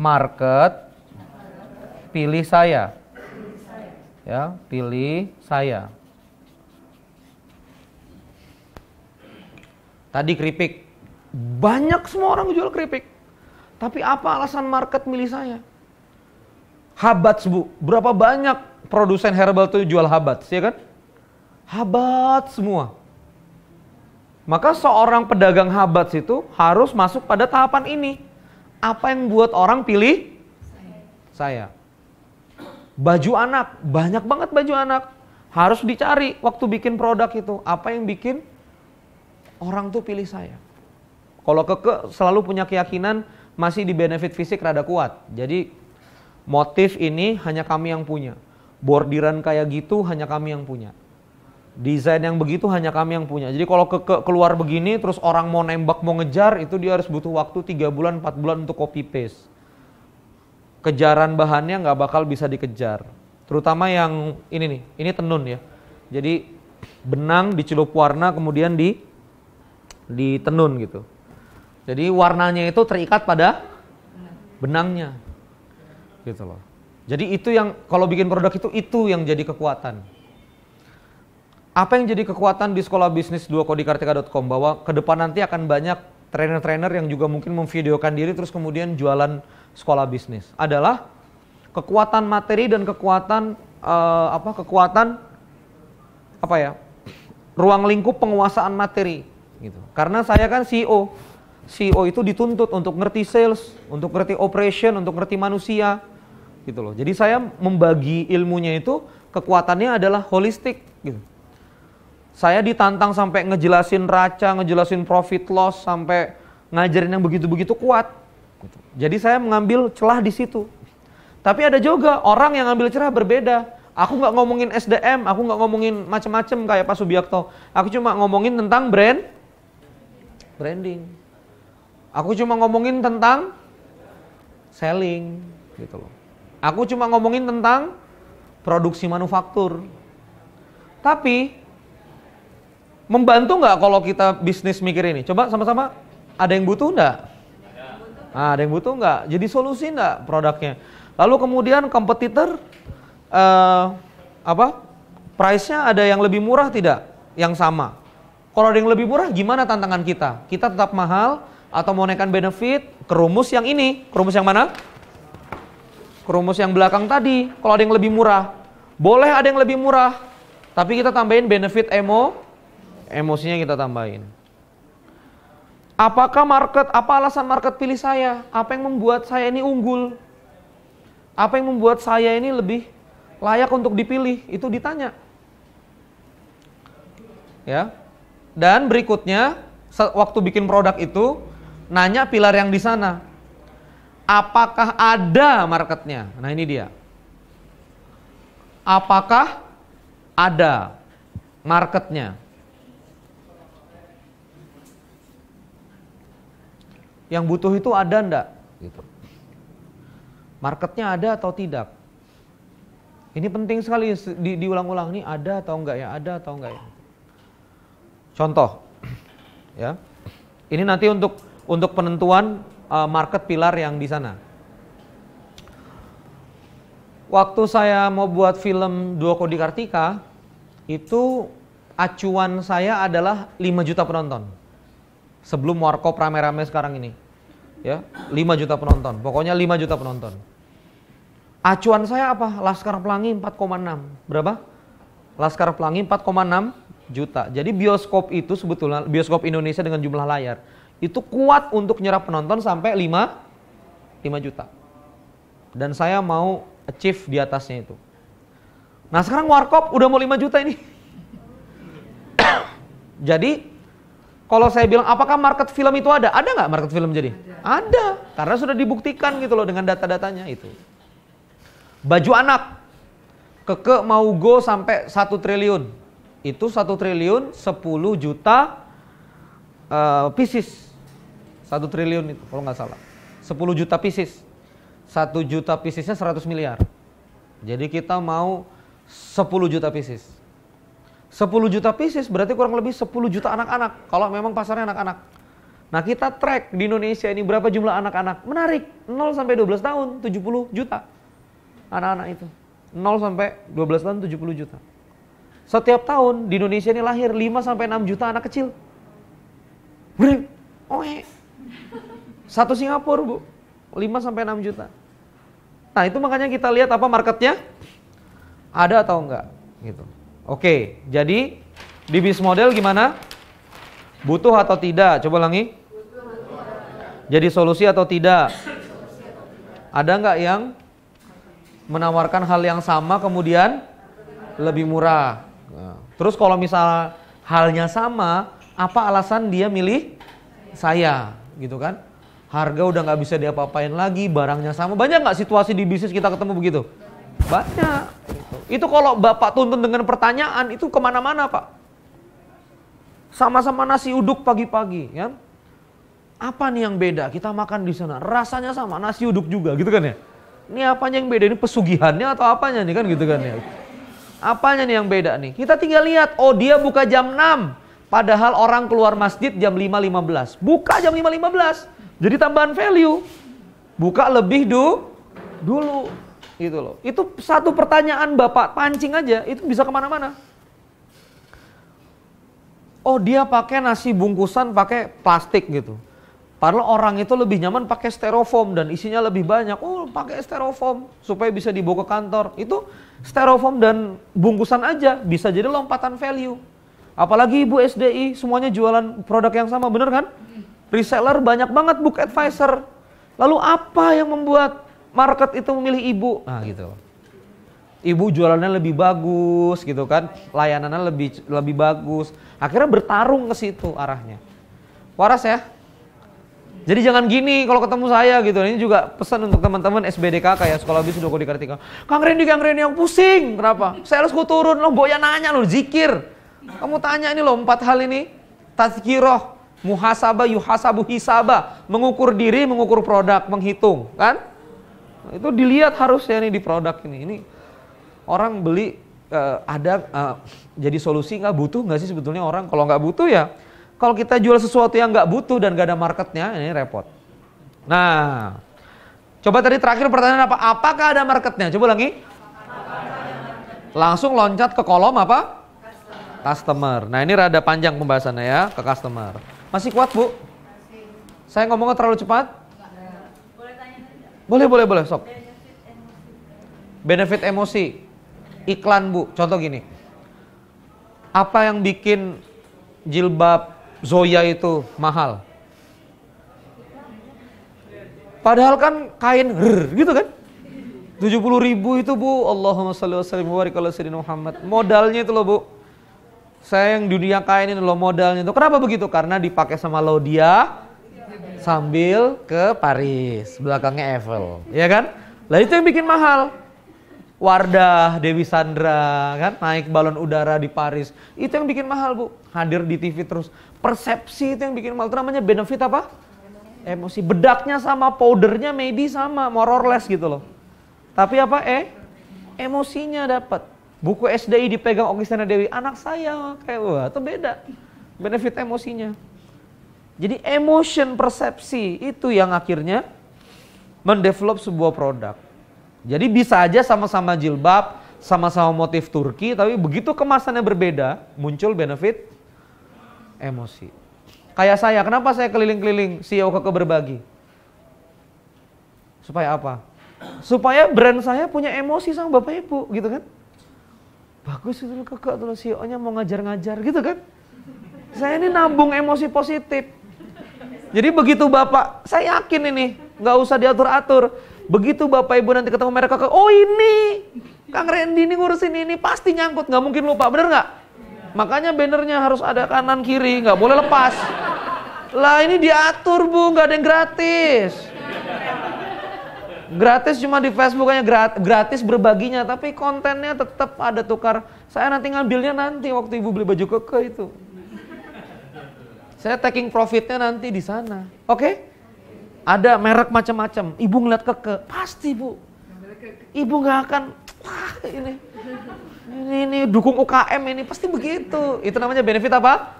market pilih saya. Ya, pilih saya. Tadi keripik. Banyak semua orang jual keripik. Tapi apa alasan market milih saya? Habat bu, berapa banyak produsen herbal itu jual habat, ya kan? Habat semua. Maka seorang pedagang habat itu harus masuk pada tahapan ini. Apa yang buat orang pilih? Saya. saya. Baju anak, banyak banget baju anak. Harus dicari waktu bikin produk itu. Apa yang bikin orang tuh pilih saya. Kalau keke selalu punya keyakinan masih di benefit fisik rada kuat. Jadi motif ini hanya kami yang punya. Bordiran kayak gitu hanya kami yang punya desain yang begitu hanya kami yang punya. Jadi kalau ke, ke keluar begini terus orang mau nembak mau ngejar itu dia harus butuh waktu 3 bulan 4 bulan untuk copy paste. Kejaran bahannya nggak bakal bisa dikejar. Terutama yang ini nih, ini tenun ya. Jadi benang dicelup warna kemudian di ditenun gitu. Jadi warnanya itu terikat pada benangnya. Gitu loh. Jadi itu yang kalau bikin produk itu itu yang jadi kekuatan. Apa yang jadi kekuatan di sekolah bisnis 2kodikartika.com bahwa ke depan nanti akan banyak trainer-trainer yang juga mungkin memvideokan diri terus kemudian jualan sekolah bisnis adalah kekuatan materi dan kekuatan uh, apa kekuatan apa ya ruang lingkup penguasaan materi gitu karena saya kan CEO CEO itu dituntut untuk ngerti sales untuk ngerti operation untuk ngerti manusia gitu loh jadi saya membagi ilmunya itu kekuatannya adalah holistik gitu saya ditantang sampai ngejelasin raca, ngejelasin profit loss, sampai ngajarin yang begitu-begitu kuat. Jadi saya mengambil celah di situ. Tapi ada juga orang yang ngambil celah berbeda. Aku nggak ngomongin SDM, aku nggak ngomongin macem-macem kayak Pak Subiakto. Aku cuma ngomongin tentang brand, branding. Aku cuma ngomongin tentang selling, gitu loh. Aku cuma ngomongin tentang produksi manufaktur. Tapi Membantu nggak kalau kita bisnis mikir ini? Coba sama-sama, ada yang butuh nggak? Nah, ada yang butuh nggak? Jadi solusi nggak produknya? Lalu kemudian kompetitor, uh, apa? Price-nya ada yang lebih murah tidak? Yang sama. Kalau ada yang lebih murah, gimana tantangan kita? Kita tetap mahal atau mau naikkan benefit? Kerumus yang ini, kerumus yang mana? Kerumus yang belakang tadi. Kalau ada yang lebih murah, boleh ada yang lebih murah, tapi kita tambahin benefit emo Emosinya kita tambahin. Apakah market, apa alasan market pilih saya? Apa yang membuat saya ini unggul? Apa yang membuat saya ini lebih layak untuk dipilih? Itu ditanya. Ya. Dan berikutnya, waktu bikin produk itu, nanya pilar yang di sana. Apakah ada marketnya? Nah ini dia. Apakah ada marketnya? Yang butuh itu ada ndak? Gitu. Marketnya ada atau tidak? Ini penting sekali di, diulang-ulang ini ada atau enggak ya? Ada atau enggak ya? Contoh, ya. Ini nanti untuk untuk penentuan uh, market pilar yang di sana. Waktu saya mau buat film Dua Kodi Kartika, itu acuan saya adalah 5 juta penonton sebelum warkop rame-rame sekarang ini. Ya, 5 juta penonton. Pokoknya 5 juta penonton. Acuan saya apa? Laskar Pelangi 4,6. Berapa? Laskar Pelangi 4,6 juta. Jadi bioskop itu sebetulnya bioskop Indonesia dengan jumlah layar itu kuat untuk nyerap penonton sampai 5 5 juta. Dan saya mau achieve di atasnya itu. Nah, sekarang warkop udah mau 5 juta ini. Jadi kalau saya bilang, apakah market film itu ada? Ada nggak market film jadi? Ada. ada. Karena sudah dibuktikan gitu loh dengan data-datanya itu. Baju anak. Keke mau go sampai 1 triliun. Itu 1 triliun 10 juta uh, pieces. 1 triliun itu kalau nggak salah. 10 juta pieces. 1 juta piecesnya 100 miliar. Jadi kita mau 10 juta pieces. 10 juta pieces berarti kurang lebih 10 juta anak-anak kalau memang pasarnya anak-anak. Nah, kita track di Indonesia ini berapa jumlah anak-anak. Menarik, 0 sampai 12 tahun 70 juta. Anak-anak itu. 0 sampai 12 tahun 70 juta. Setiap tahun di Indonesia ini lahir 5 sampai 6 juta anak kecil. Bener? oe. Satu Singapura, Bu. 5 sampai 6 juta. Nah, itu makanya kita lihat apa marketnya ada atau enggak gitu. Oke, jadi di bis model gimana? Butuh atau tidak? Coba ulangi. Jadi solusi atau tidak? Ada nggak yang menawarkan hal yang sama kemudian lebih murah? Nah, terus kalau misal halnya sama, apa alasan dia milih saya? Gitu kan? Harga udah nggak bisa diapa-apain lagi, barangnya sama. Banyak nggak situasi di bisnis kita ketemu begitu? Banyak. Itu kalau Bapak tuntun dengan pertanyaan itu kemana-mana Pak. Sama-sama nasi uduk pagi-pagi ya. Apa nih yang beda? Kita makan di sana. Rasanya sama, nasi uduk juga gitu kan ya. Ini apanya yang beda? Ini pesugihannya atau apanya nih kan gitu kan ya. Apanya nih yang beda nih? Kita tinggal lihat, oh dia buka jam 6. Padahal orang keluar masjid jam 5.15. Buka jam 5.15. Jadi tambahan value. Buka lebih du dulu gitu loh. Itu satu pertanyaan Bapak pancing aja, itu bisa kemana-mana. Oh dia pakai nasi bungkusan pakai plastik gitu. Padahal orang itu lebih nyaman pakai styrofoam dan isinya lebih banyak. Oh, pakai styrofoam supaya bisa dibawa ke kantor. Itu styrofoam dan bungkusan aja bisa jadi lompatan value. Apalagi ibu SDI semuanya jualan produk yang sama, bener kan? Reseller banyak banget book advisor. Lalu apa yang membuat market itu memilih ibu. Nah, gitu. Ibu jualannya lebih bagus gitu kan, layanannya lebih lebih bagus. Akhirnya bertarung ke situ arahnya. Waras ya? Jadi jangan gini kalau ketemu saya gitu. Ini juga pesan untuk teman-teman SBDK kayak sekolah bisnis udah kau kartika. Kang Rendy Kang Rendy yang pusing. Kenapa? Saya harus turun loh, boya nanya loh, zikir. Kamu tanya ini loh, empat hal ini. Tazkiroh, muhasabah, yuhasabu, hisabah. Mengukur diri, mengukur produk, menghitung. Kan? Itu dilihat harusnya nih di produk ini. Ini orang beli uh, ada uh, jadi solusi nggak butuh nggak sih sebetulnya orang kalau nggak butuh ya kalau kita jual sesuatu yang nggak butuh dan nggak ada marketnya ini repot. Nah, coba tadi terakhir pertanyaan apa? Apakah ada marketnya? Coba lagi. Langsung loncat ke kolom apa? Customer. Nah ini rada panjang pembahasannya ya ke customer. Masih kuat bu? Saya ngomongnya terlalu cepat? Boleh, boleh, boleh, sok. Benefit emosi. Iklan, Bu. Contoh gini. Apa yang bikin jilbab Zoya itu mahal? Padahal kan kain rrr, gitu kan? 70 ribu itu bu, Allahumma salli wa sallim wa Muhammad. Modalnya itu loh bu. Saya yang dunia kain ini loh modalnya itu. Kenapa begitu? Karena dipakai sama Laudia, sambil ke Paris, belakangnya Eiffel, ya kan? Lah itu yang bikin mahal. Wardah, Dewi Sandra, kan naik balon udara di Paris. Itu yang bikin mahal, Bu. Hadir di TV terus. Persepsi itu yang bikin mahal. Itu namanya benefit apa? Emosi. Bedaknya sama, powdernya maybe sama, more or less gitu loh. Tapi apa? Eh, emosinya dapat. Buku SDI dipegang Okisana Dewi. Anak saya kayak wah, itu beda. Benefit emosinya. Jadi emotion persepsi itu yang akhirnya mendevelop sebuah produk. Jadi bisa aja sama-sama jilbab, sama-sama motif Turki, tapi begitu kemasannya berbeda, muncul benefit emosi. Kayak saya, kenapa saya keliling-keliling CEO Keke berbagi? Supaya apa? Supaya brand saya punya emosi sama Bapak Ibu, gitu kan? Bagus itu kakak tuh CEO-nya mau ngajar-ngajar gitu kan? Saya ini nabung emosi positif. Jadi begitu Bapak, saya yakin ini, nggak usah diatur-atur. Begitu Bapak Ibu nanti ketemu mereka, ke, oh ini, Kang Randy ini ngurusin ini, pasti nyangkut, nggak mungkin lupa, bener nggak? Makanya bannernya harus ada kanan kiri, nggak boleh lepas. Lah ini diatur bu, nggak ada yang gratis. Gratis cuma di Facebook aja gratis berbaginya, tapi kontennya tetap ada tukar. Saya nanti ngambilnya nanti waktu ibu beli baju keke itu. Saya taking profitnya nanti di sana. Oke? Okay? Ada merek macam-macam. Ibu ngeliat keke, pasti bu. Ibu nggak akan, wah ini, ini, ini dukung UKM ini pasti begitu. Itu namanya benefit apa?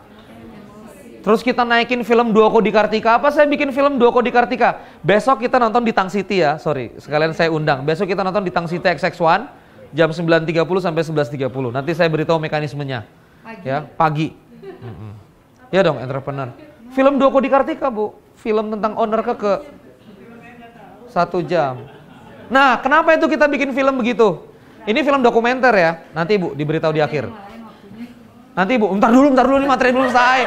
Terus kita naikin film Dua Kodi Kartika. Apa saya bikin film Dua Kodi Kartika? Besok kita nonton di Tang City ya. Sorry, sekalian saya undang. Besok kita nonton di Tang City XX1 jam 9.30 sampai 11.30. Nanti saya beritahu mekanismenya. Pagi. Ya, pagi. Mm Ya dong, entrepreneur. Film Doko di Kartika, Bu. Film tentang owner keke. Satu jam. Nah, kenapa itu kita bikin film begitu? Ini film dokumenter ya. Nanti bu diberitahu di akhir. Nanti bu, bentar dulu, bentar dulu ini materi belum selesai.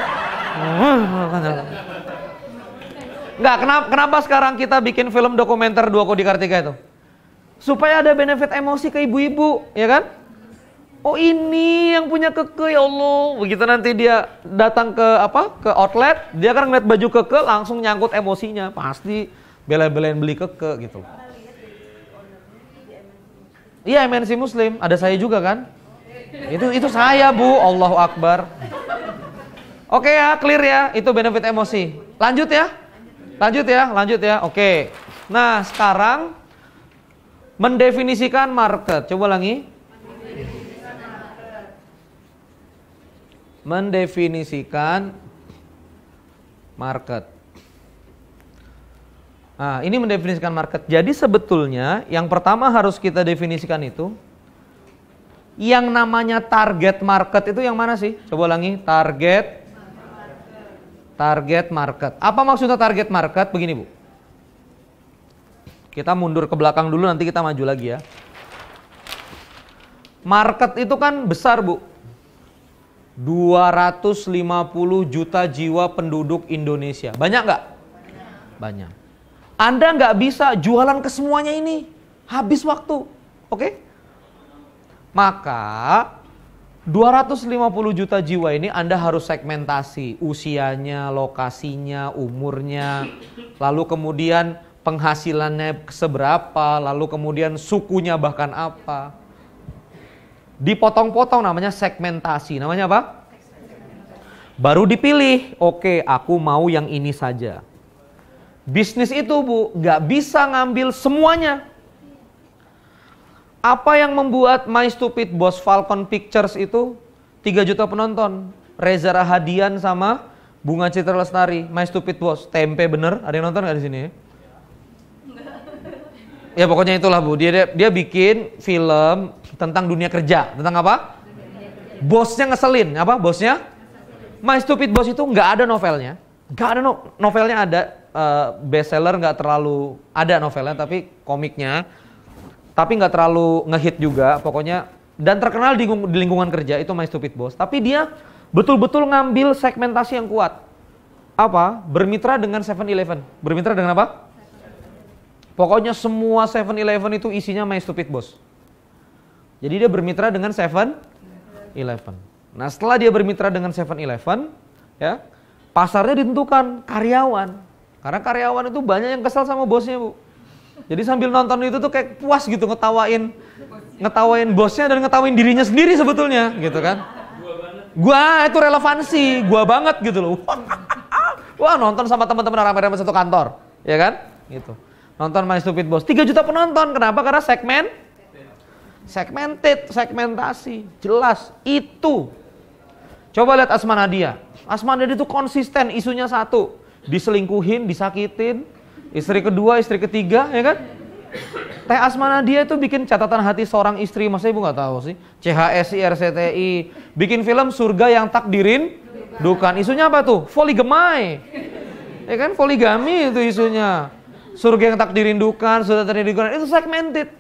Enggak, kenapa, kenapa sekarang kita bikin film dokumenter Doko di Kartika itu? Supaya ada benefit emosi ke ibu-ibu, ya kan? oh ini yang punya keke ya Allah. Begitu nanti dia datang ke apa? ke outlet, dia kan ngeliat baju keke langsung nyangkut emosinya, pasti bela-belain beli keke gitu. Iya MNC Muslim, ada saya juga kan? Itu itu saya bu, Allahu Akbar. Oke ya, clear ya, itu benefit emosi. Lanjut ya, lanjut ya, lanjut ya. Oke. Nah sekarang mendefinisikan market. Coba lagi mendefinisikan market. Nah, ini mendefinisikan market. Jadi sebetulnya yang pertama harus kita definisikan itu yang namanya target market itu yang mana sih? Coba ulangi, target target market. Apa maksudnya target market? Begini, Bu. Kita mundur ke belakang dulu nanti kita maju lagi ya. Market itu kan besar, Bu. 250 juta jiwa penduduk Indonesia. Banyak nggak? Banyak. Anda nggak bisa jualan ke semuanya ini. Habis waktu. Oke? Okay? Maka 250 juta jiwa ini Anda harus segmentasi usianya, lokasinya, umurnya, lalu kemudian penghasilannya seberapa, lalu kemudian sukunya bahkan apa dipotong-potong namanya segmentasi. Namanya apa? Baru dipilih, oke aku mau yang ini saja. Bisnis itu bu, nggak bisa ngambil semuanya. Apa yang membuat My Stupid Boss Falcon Pictures itu 3 juta penonton? Reza Rahadian sama Bunga Citra Lestari, My Stupid Boss, tempe bener. Ada yang nonton nggak di sini? ya pokoknya itulah Bu. Dia, dia bikin film tentang dunia kerja. Tentang apa? Bosnya ngeselin. Apa bosnya? My Stupid Boss itu nggak ada novelnya. Nggak ada no, novelnya ada uh, bestseller nggak terlalu ada novelnya tapi komiknya tapi nggak terlalu ngehit juga pokoknya dan terkenal di, di lingkungan kerja itu My Stupid Boss tapi dia betul-betul ngambil segmentasi yang kuat apa bermitra dengan Seven eleven bermitra dengan apa Pokoknya semua 7-Eleven itu isinya My Stupid Boss. Jadi dia bermitra dengan 7-Eleven. Nah setelah dia bermitra dengan 7-Eleven, ya pasarnya ditentukan karyawan. Karena karyawan itu banyak yang kesal sama bosnya bu. Jadi sambil nonton itu tuh kayak puas gitu ngetawain, ngetawain bosnya dan ngetawain dirinya sendiri sebetulnya gitu kan. Gua ah, itu relevansi, gua banget gitu loh. Wah nonton sama teman-teman ramai-ramai satu kantor, ya kan? Gitu. Nonton My Stupid Boss. 3 juta penonton. Kenapa? Karena segmen segmented, segmentasi. Jelas itu. Coba lihat Asma Nadia. Asma Nadia itu konsisten isunya satu. Diselingkuhin, disakitin, istri kedua, istri ketiga, ya kan? Teh Asma Nadia itu bikin catatan hati seorang istri, masa ibu nggak tahu sih? CHSI, RCTI, bikin film surga yang takdirin, dukan. Isunya apa tuh? Foligemai, ya kan? Poligami itu isunya surga yang tak dirindukan, sudah terindukan, itu segmented.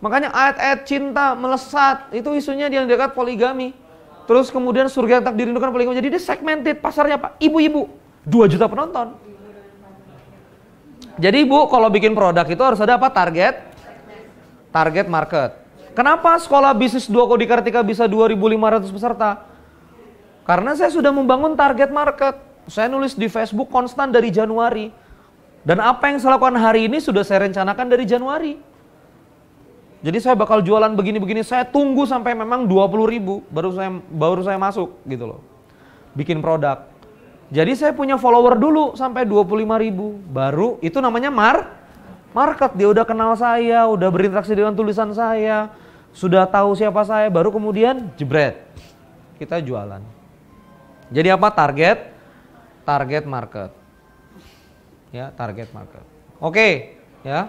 Makanya ayat-ayat cinta melesat, itu isunya yang dekat poligami. Terus kemudian surga yang tak dirindukan poligami. Jadi dia segmented, pasarnya apa? Ibu-ibu, 2 juta penonton. Jadi ibu kalau bikin produk itu harus ada apa? Target, target market. Kenapa sekolah bisnis 2 Kodi Kartika bisa 2.500 peserta? Karena saya sudah membangun target market. Saya nulis di Facebook konstan dari Januari dan apa yang saya lakukan hari ini sudah saya rencanakan dari Januari. Jadi saya bakal jualan begini-begini, saya tunggu sampai memang 20 ribu baru saya baru saya masuk gitu loh. Bikin produk. Jadi saya punya follower dulu sampai 25 ribu. Baru itu namanya mar market. Dia udah kenal saya, udah berinteraksi dengan tulisan saya, sudah tahu siapa saya, baru kemudian jebret. Kita jualan. Jadi apa target? Target market ya target market. Oke, okay, ya.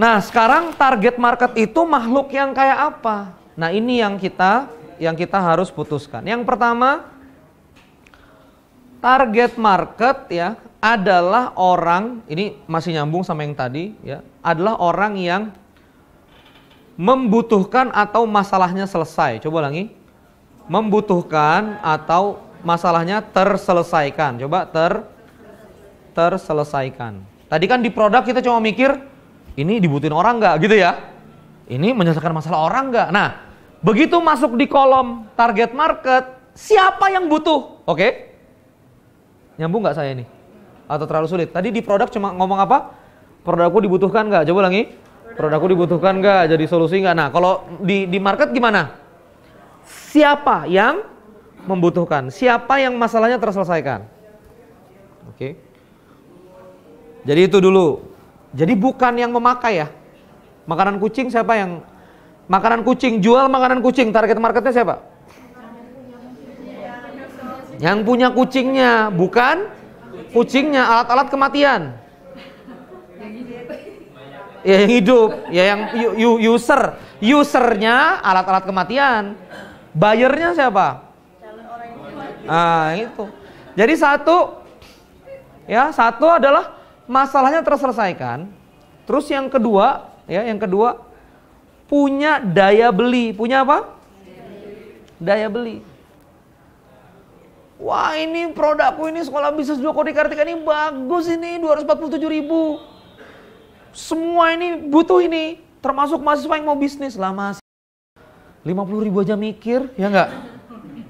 Nah, sekarang target market itu makhluk yang kayak apa? Nah, ini yang kita yang kita harus putuskan. Yang pertama, target market ya adalah orang, ini masih nyambung sama yang tadi ya, adalah orang yang membutuhkan atau masalahnya selesai. Coba lagi. Membutuhkan atau masalahnya terselesaikan. Coba ter terselesaikan. Tadi kan di produk kita cuma mikir ini dibutuhin orang nggak gitu ya. Ini menyelesaikan masalah orang nggak. Nah, begitu masuk di kolom target market, siapa yang butuh? Oke? Okay? Nyambung nggak saya ini? Atau terlalu sulit? Tadi di produk cuma ngomong apa? Produkku dibutuhkan nggak? Coba lagi. Produkku dibutuhkan nggak? Jadi solusi nggak? Nah, kalau di, di market gimana? Siapa yang membutuhkan. Siapa yang masalahnya terselesaikan? Oke. Okay. Jadi itu dulu. Jadi bukan yang memakai ya. Makanan kucing siapa yang makanan kucing jual makanan kucing target marketnya siapa? Yang punya kucingnya, bukan kucingnya alat-alat kematian. Ya yang hidup, ya yang user, usernya alat-alat kematian. Bayarnya siapa? Nah, itu. Jadi satu ya, satu adalah masalahnya terselesaikan. Terus yang kedua, ya, yang kedua punya daya beli. Punya apa? Daya beli. Wah ini produkku ini sekolah bisnis dua kodi kartika ini bagus ini 247 ribu. Semua ini butuh ini termasuk mahasiswa yang mau bisnis lah mas. 50 ribu aja mikir ya enggak?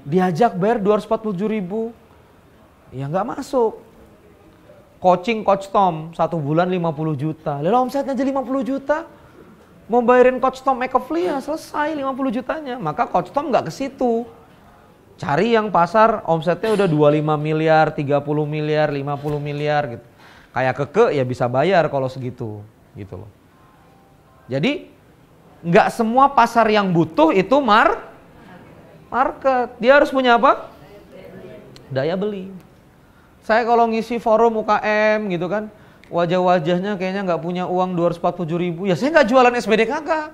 Diajak bayar 247 ribu. Ya nggak masuk. Coaching Coach Tom satu bulan 50 juta. Lalu omsetnya aja 50 juta. Mau bayarin Coach Tom McAfee ya selesai 50 jutanya. Maka Coach Tom nggak ke situ. Cari yang pasar omsetnya udah 25 miliar, 30 miliar, 50 miliar gitu. Kayak keke ya bisa bayar kalau segitu gitu loh. Jadi nggak semua pasar yang butuh itu mar market. Dia harus punya apa? Daya beli. Saya kalau ngisi forum UKM gitu kan, wajah-wajahnya kayaknya nggak punya uang 247 ribu. Ya saya nggak jualan SBD kakak.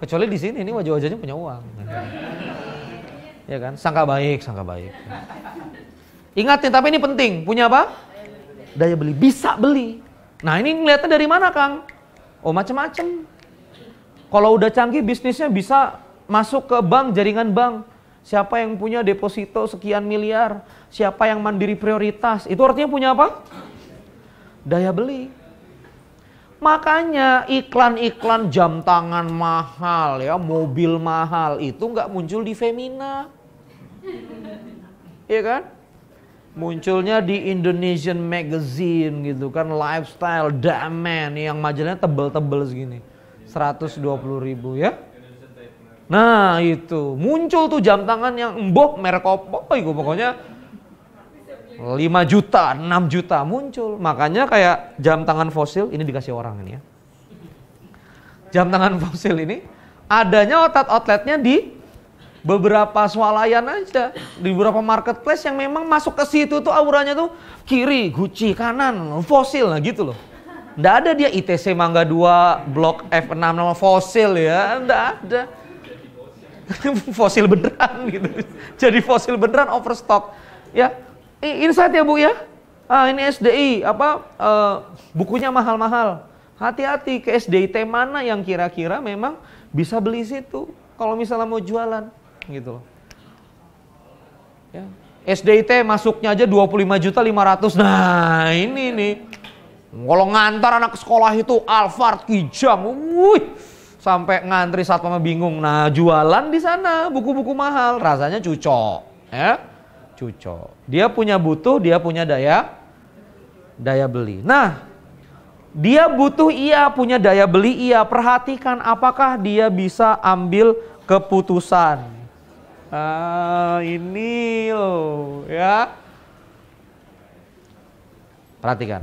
Kecuali di sini, ini wajah-wajahnya punya uang. Ya kan, sangka baik, sangka baik. Ingatin tapi ini penting. Punya apa? Daya beli. Bisa beli. Nah ini ngeliatnya dari mana Kang? Oh macem-macem. Kalau udah canggih bisnisnya bisa masuk ke bank, jaringan bank. Siapa yang punya deposito sekian miliar, siapa yang mandiri prioritas, itu artinya punya apa? Daya beli. Makanya iklan-iklan jam tangan mahal ya, mobil mahal itu nggak muncul di Femina. Iya kan? Munculnya di Indonesian Magazine gitu kan, lifestyle, damen yang majalahnya tebel-tebel segini. 120 ribu ya. Nah itu muncul tuh jam tangan yang embok merek opo itu pokoknya 5 juta, 6 juta muncul. Makanya kayak jam tangan fosil ini dikasih orang ini ya. Jam tangan fosil ini adanya otot outletnya di beberapa swalayan aja di beberapa marketplace yang memang masuk ke situ tuh auranya tuh kiri guci kanan fosil lah gitu loh ndak ada dia ITC Mangga 2 Blok F6 nama fosil ya ndak ada fosil beneran gitu. Jadi fosil beneran overstock. Ya, insight ya Bu ya. Ah, ini SDI apa uh, bukunya mahal-mahal. Hati-hati ke SDIT mana yang kira-kira memang bisa beli situ kalau misalnya mau jualan gitu loh. Ya. SDIT masuknya aja 25 juta 500. Nah, ini nih. Kalau ngantar anak sekolah itu Alphard Kijang. Wuih sampai ngantri saat mama bingung. Nah, jualan di sana buku-buku mahal, rasanya cucok, ya. Cucok. Dia punya butuh, dia punya daya daya beli. Nah, dia butuh ia punya daya beli ia Perhatikan apakah dia bisa ambil keputusan. Ah, ini loh, ya. Perhatikan.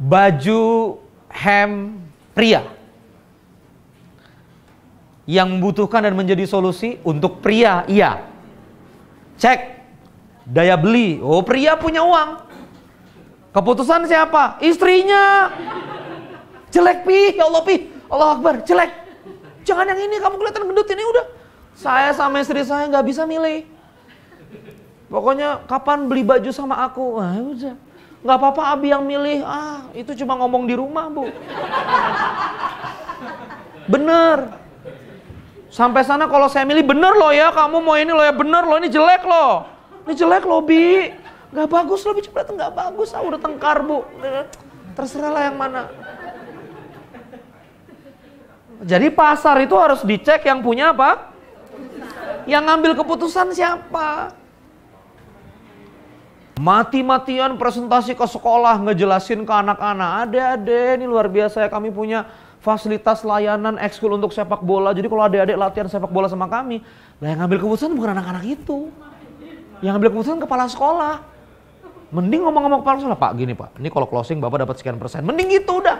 Baju Hem pria yang membutuhkan dan menjadi solusi untuk pria, iya. Cek daya beli. Oh, pria punya uang. Keputusan siapa? Istrinya. Jelek pi, ya Allah pi. Allah Akbar, jelek. Jangan yang ini, kamu kelihatan gendut ini udah. Saya sama istri saya nggak bisa milih. Pokoknya kapan beli baju sama aku? Wah, udah. Nggak apa-apa Abi yang milih. Ah, itu cuma ngomong di rumah, Bu. Bener. Sampai sana kalau saya milih, bener loh ya, kamu mau ini loh ya, bener loh, ini jelek loh. Ini jelek loh, Bi. Nggak bagus loh, Bi. Coba datang nggak bagus, ah, udah tengkar, Bu. Terserah lah yang mana. Jadi pasar itu harus dicek yang punya apa? Yang ngambil keputusan siapa? mati-matian presentasi ke sekolah ngejelasin ke anak-anak ada ade ini luar biasa ya kami punya fasilitas layanan ekskul untuk sepak bola jadi kalau adik-adik latihan sepak bola sama kami lah yang ngambil keputusan bukan anak-anak itu yang ngambil keputusan kepala sekolah mending ngomong-ngomong kepala sekolah pak gini pak ini kalau closing bapak dapat sekian persen mending gitu udah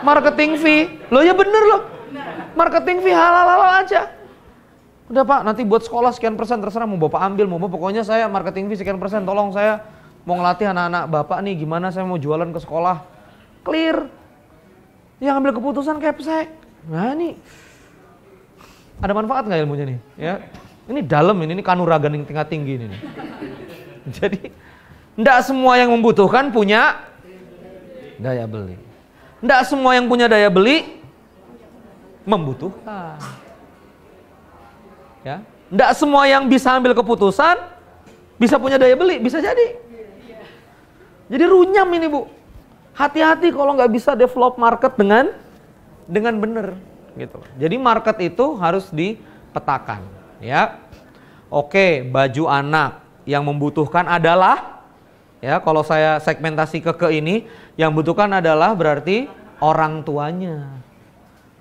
marketing fee lo ya bener lo marketing fee halal halal aja udah pak nanti buat sekolah sekian persen terserah mau bapak ambil mau bapak pokoknya saya marketing fee sekian persen tolong saya mau ngelatih anak-anak bapak nih gimana saya mau jualan ke sekolah clear yang ambil keputusan kayak pesek. nah ini ada manfaat nggak ilmunya nih ya ini dalam ini, ini kanuragan yang tingkat tinggi ini. Jadi tidak semua yang membutuhkan punya daya beli. Tidak semua yang punya daya beli membutuhkan. Ya. Tidak semua yang bisa ambil keputusan bisa punya daya beli, bisa jadi. Jadi runyam ini bu. Hati-hati kalau nggak bisa develop market dengan dengan benar gitu. Jadi market itu harus dipetakan ya. Oke, baju anak yang membutuhkan adalah ya kalau saya segmentasi ke ke ini yang butuhkan adalah berarti orang tuanya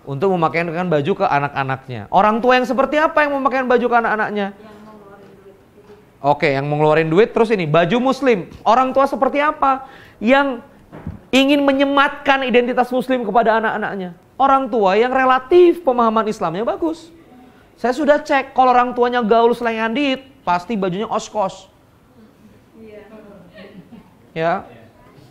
untuk memakaikan baju ke anak-anaknya. Orang tua yang seperti apa yang memakaikan baju ke anak-anaknya? Oke, yang mengeluarkan duit terus ini baju muslim. Orang tua seperti apa yang ingin menyematkan identitas muslim kepada anak-anaknya? Orang tua yang relatif pemahaman Islamnya bagus. Saya sudah cek kalau orang tuanya gaul selain selengandit, pasti bajunya oskos. Iya. Ya.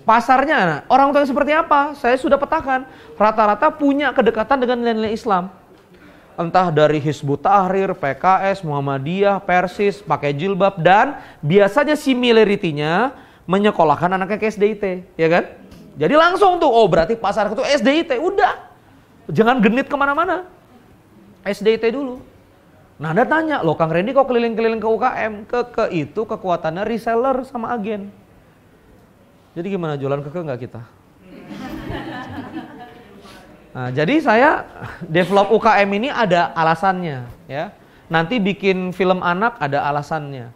Pasarnya, orang tua seperti apa? Saya sudah petakan. Rata-rata punya kedekatan dengan nilai-nilai Islam. Entah dari Hizbut Tahrir, PKS, Muhammadiyah, Persis, pakai jilbab. Dan biasanya similarity-nya menyekolahkan anaknya ke SDIT. Ya kan? Jadi langsung tuh, oh berarti pasar itu SDIT. Udah, jangan genit kemana-mana. SDIT dulu. Nah, Anda tanya, loh Kang Randy kok keliling-keliling ke UKM? Ke, ke itu kekuatannya reseller sama agen. Jadi gimana jualan keke nggak kita? Nah, jadi saya develop UKM ini ada alasannya ya. Nanti bikin film anak ada alasannya.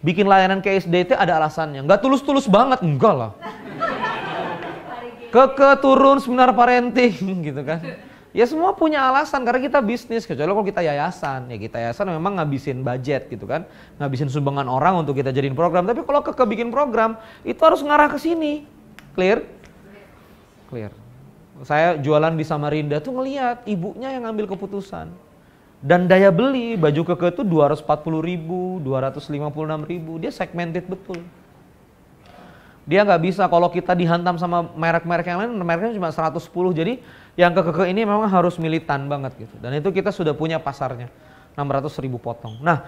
Bikin layanan KSDT ada alasannya. Nggak tulus-tulus banget, enggak lah. Keke turun seminar parenting gitu kan. Ya semua punya alasan karena kita bisnis kecuali kalau kita yayasan ya kita yayasan memang ngabisin budget gitu kan ngabisin sumbangan orang untuk kita jadiin program tapi kalau keke bikin program itu harus ngarah ke sini clear clear saya jualan di Samarinda tuh ngeliat ibunya yang ngambil keputusan dan daya beli baju keke tuh 240 ribu 256 ribu dia segmented betul dia nggak bisa kalau kita dihantam sama merek-merek yang lain, mereknya cuma 110. Jadi yang kekeke ini memang harus militan banget gitu. Dan itu kita sudah punya pasarnya. 600 ribu potong. Nah,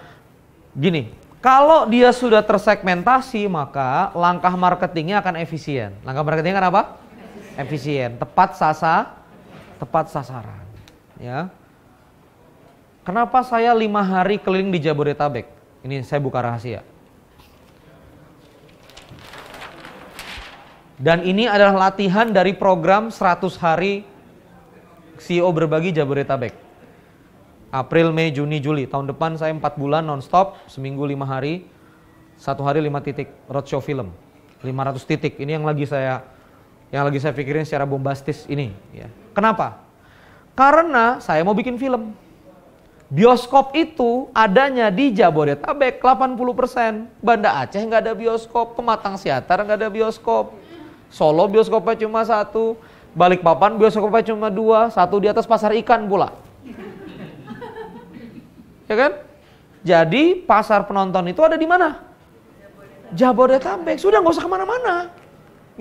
gini, kalau dia sudah tersegmentasi maka langkah marketingnya akan efisien. Langkah marketingnya kan apa? Efisien, tepat sasa, tepat sasaran. Ya. Kenapa saya lima hari keliling di Jabodetabek? Ini saya buka rahasia. Dan ini adalah latihan dari program 100 hari CEO berbagi Jabodetabek. April, Mei, Juni, Juli. Tahun depan saya 4 bulan nonstop, seminggu 5 hari, satu hari 5 titik roadshow film. 500 titik. Ini yang lagi saya yang lagi saya pikirin secara bombastis ini ya. Kenapa? Karena saya mau bikin film. Bioskop itu adanya di Jabodetabek 80%. Banda Aceh nggak ada bioskop, Pematang Siantar nggak ada bioskop. Solo bioskopnya cuma satu, Balikpapan bioskopnya cuma dua, satu di atas pasar ikan pula. Ya kan? Jadi pasar penonton itu ada di mana? Jabodetabek. Sudah nggak usah kemana-mana.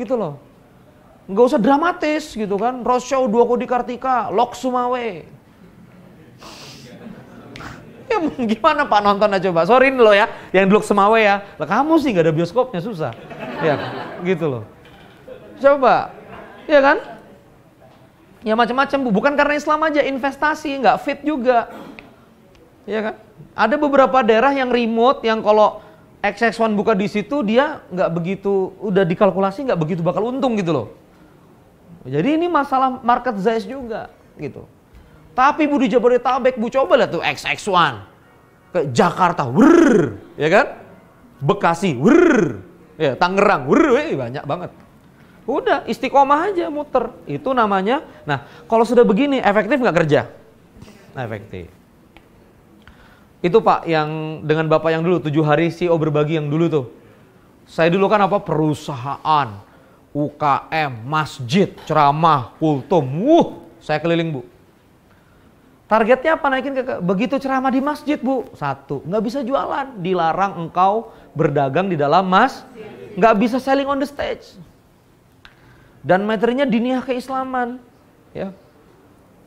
Gitu loh. Nggak usah dramatis gitu kan. Roshow Dua Kodi Kartika, Lok Sumawe, ya gimana Pak nonton aja coba? Sorry loh ya, yang Lok Sumawe ya. Lah kamu sih nggak ada bioskopnya susah. Ya, gitu loh. Coba. Ya kan? Ya macam-macam bu. Bukan karena Islam aja, investasi nggak fit juga. Ya kan? Ada beberapa daerah yang remote, yang kalau XX1 buka di situ dia nggak begitu, udah dikalkulasi nggak begitu bakal untung gitu loh. Jadi ini masalah market size juga gitu. Tapi Bu di Jabodetabek, Bu coba lah tuh XX1 ke Jakarta, wrr, ya kan? Bekasi, wrr, ya Tangerang, wrr banyak banget. Udah istiqomah aja muter. Itu namanya. Nah, kalau sudah begini efektif nggak kerja? Nah, efektif. Itu Pak yang dengan Bapak yang dulu tujuh hari CEO berbagi yang dulu tuh. Saya dulu kan apa perusahaan, UKM, masjid, ceramah, kultum. Wuh, saya keliling Bu. Targetnya apa naikin ke begitu ceramah di masjid bu satu nggak bisa jualan dilarang engkau berdagang di dalam mas nggak bisa selling on the stage dan materinya diniah keislaman ya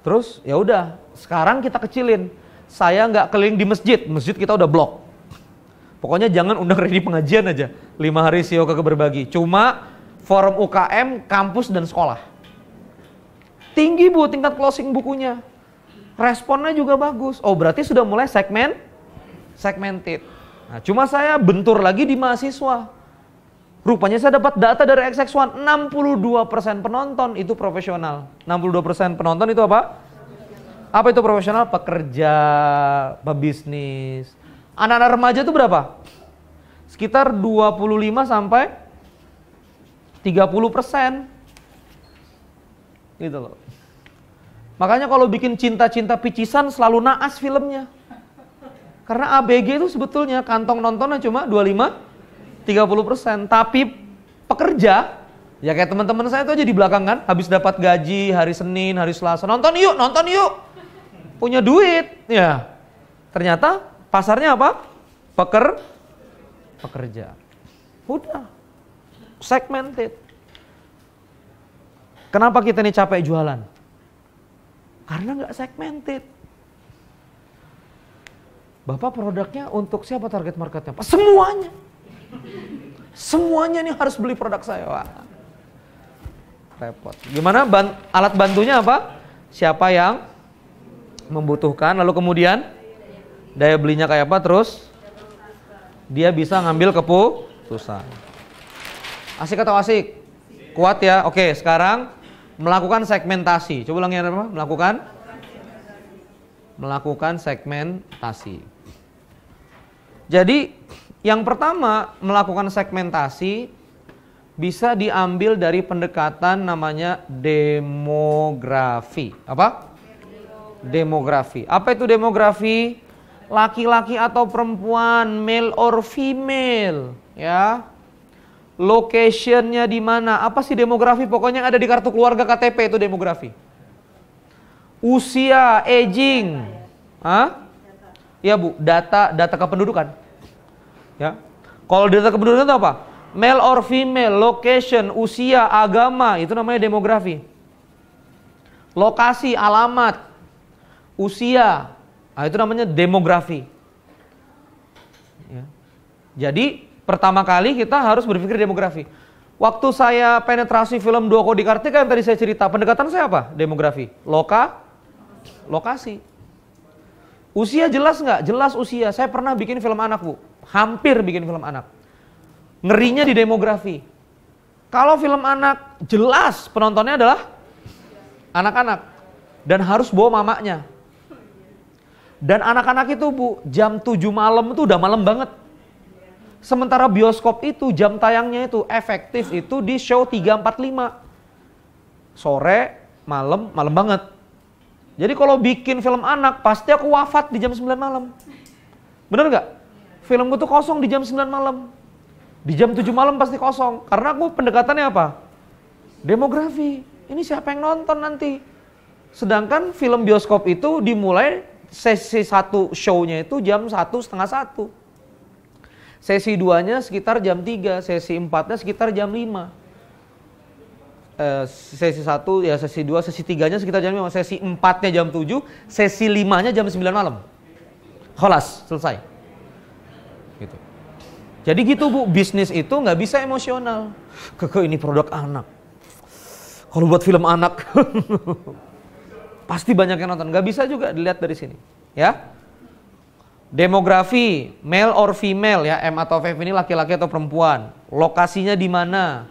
terus ya udah sekarang kita kecilin saya nggak keliling di masjid masjid kita udah blok pokoknya jangan undang ready pengajian aja lima hari sio ke berbagi cuma forum UKM kampus dan sekolah tinggi bu tingkat closing bukunya responnya juga bagus oh berarti sudah mulai segmen segmented nah, cuma saya bentur lagi di mahasiswa Rupanya saya dapat data dari XX1, 62% penonton itu profesional. 62% penonton itu apa? Apa itu profesional? Pekerja, pebisnis. Anak-anak remaja itu berapa? Sekitar 25 sampai 30%. Gitu loh. Makanya kalau bikin cinta-cinta picisan selalu naas filmnya. Karena ABG itu sebetulnya kantong nontonnya cuma 25 30%. Tapi pekerja ya kayak teman-teman saya itu aja di belakang kan habis dapat gaji hari Senin, hari Selasa. Nonton yuk, nonton yuk. Punya duit. Ya. Ternyata pasarnya apa? Peker pekerja. Udah. Segmented. Kenapa kita ini capek jualan? Karena nggak segmented. Bapak produknya untuk siapa target marketnya? Semuanya. Semuanya ini harus beli produk saya. Wah. Repot. Gimana ban alat bantunya apa? Siapa yang membutuhkan lalu kemudian daya belinya kayak apa terus dia bisa ngambil keputusan. Asik atau asik? Kuat ya. Oke, sekarang melakukan segmentasi. Coba ulangi apa? Melakukan melakukan segmentasi. Jadi yang pertama, melakukan segmentasi bisa diambil dari pendekatan namanya demografi. Apa? Demografi. Apa itu demografi? Laki-laki atau perempuan, male or female, ya. Locationnya di mana? Apa sih demografi? Pokoknya yang ada di kartu keluarga KTP itu demografi. Usia, aging, ah Ya bu, data data kependudukan Ya. Kalau data kependudukan itu apa? Male or female, location, usia, agama, itu namanya demografi. Lokasi, alamat, usia, nah, itu namanya demografi. Ya. Jadi pertama kali kita harus berpikir demografi. Waktu saya penetrasi film Dua Kodi Kartika yang tadi saya cerita, pendekatan saya apa? Demografi, loka, lokasi. Usia jelas nggak? Jelas usia. Saya pernah bikin film anak, Bu. Hampir bikin film anak. Ngerinya di demografi. Kalau film anak jelas penontonnya adalah anak-anak dan harus bawa mamanya. Dan anak-anak itu Bu, jam 7 malam itu udah malam banget. Sementara bioskop itu jam tayangnya itu efektif itu di show 345. Sore, malam, malam banget jadi kalau bikin film anak, pasti aku wafat di jam 9 malam. Bener nggak? Filmku tuh kosong di jam 9 malam. Di jam 7 malam pasti kosong. Karena aku pendekatannya apa? Demografi. Ini siapa yang nonton nanti? Sedangkan film bioskop itu dimulai sesi satu show-nya itu jam satu setengah satu. Sesi nya sekitar jam 3, sesi empatnya sekitar jam 5. Eh, sesi 1, ya sesi 2, sesi 3-nya sekitar jam 5, sesi 4-nya jam 7, sesi 5-nya jam 9 malam. Kelas, selesai. Gitu. Jadi gitu Bu, bisnis itu nggak bisa emosional. Keke ini produk anak. Kalau buat film anak, pasti banyak yang nonton. Nggak bisa juga dilihat dari sini. Ya, Demografi, male or female ya, M atau F ini laki-laki atau perempuan. Lokasinya di mana?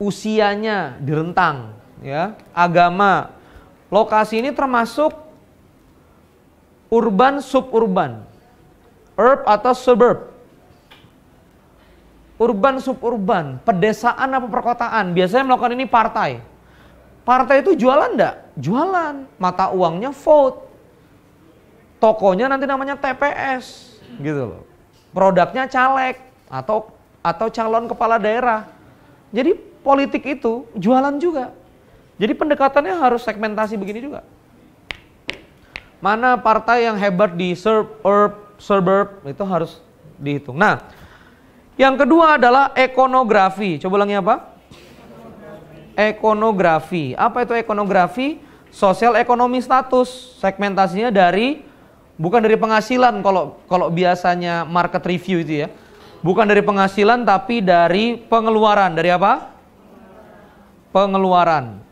usianya direntang, ya, agama. Lokasi ini termasuk urban suburban. Urb atau suburb. Urban suburban, pedesaan apa perkotaan. Biasanya melakukan ini partai. Partai itu jualan enggak? Jualan. Mata uangnya vote. Tokonya nanti namanya TPS gitu loh. Produknya caleg atau atau calon kepala daerah. Jadi politik itu jualan juga. Jadi pendekatannya harus segmentasi begini juga. Mana partai yang hebat di serb, suburb itu harus dihitung. Nah, yang kedua adalah ekonografi. Coba ulangi apa? Ekonografi. Apa itu ekonografi? Sosial ekonomi status. Segmentasinya dari bukan dari penghasilan kalau kalau biasanya market review itu ya bukan dari penghasilan tapi dari pengeluaran dari apa pengeluaran.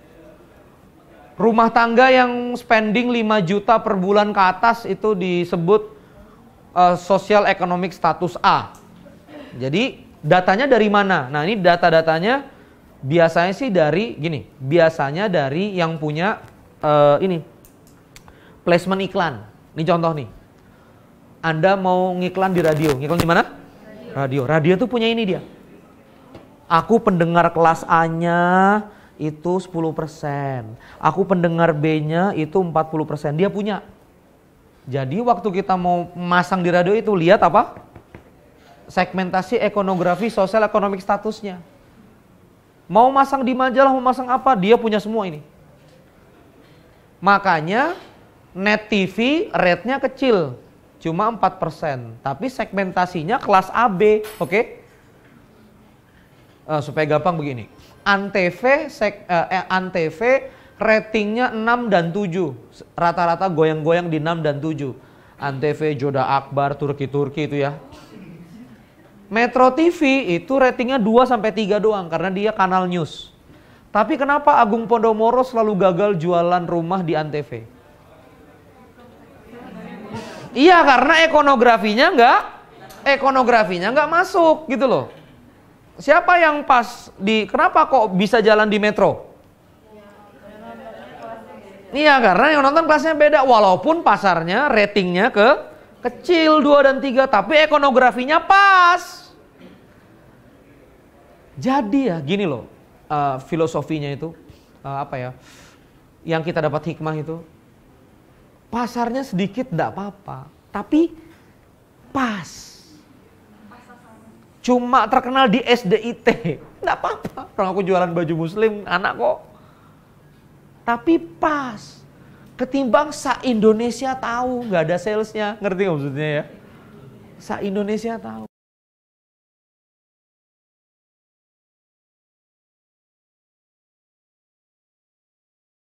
Rumah tangga yang spending 5 juta per bulan ke atas itu disebut uh, social economic status A. Jadi datanya dari mana? Nah, ini data-datanya biasanya sih dari gini, biasanya dari yang punya uh, ini placement iklan. Ini contoh nih. Anda mau ngiklan di radio. Ngiklan di mana? Radio. Radio tuh punya ini dia. Aku pendengar kelas A-nya itu 10%. Aku pendengar B-nya itu 40%. Dia punya. Jadi waktu kita mau masang di radio itu lihat apa? Segmentasi ekonografi sosial ekonomik statusnya. Mau masang di majalah, mau masang apa? Dia punya semua ini. Makanya net TV rate-nya kecil, cuma 4%. Tapi segmentasinya kelas AB, oke? Okay? uh, supaya gampang begini. Antv sek, uh, Antv ratingnya 6 dan 7. Rata-rata goyang-goyang di 6 dan 7. Antv, Joda Akbar, Turki-Turki itu ya. Metro TV itu ratingnya 2 sampai 3 doang karena dia kanal news. Tapi kenapa Agung Pondomoro selalu gagal jualan rumah di Antv? Iya karena ekonografinya enggak ekonografinya enggak masuk gitu loh siapa yang pas di kenapa kok bisa jalan di metro? Iya karena yang nonton kelasnya beda walaupun pasarnya ratingnya ke kecil dua dan tiga, tapi ekonografinya pas. Jadi ya gini loh uh, filosofinya itu uh, apa ya yang kita dapat hikmah itu pasarnya sedikit tidak apa-apa tapi pas Cuma terkenal di SDIT. Enggak apa-apa. Orang aku jualan baju muslim, anak kok. Tapi pas. Ketimbang sa-Indonesia tahu. Nggak ada salesnya. Ngerti nggak maksudnya ya? Sa-Indonesia tahu.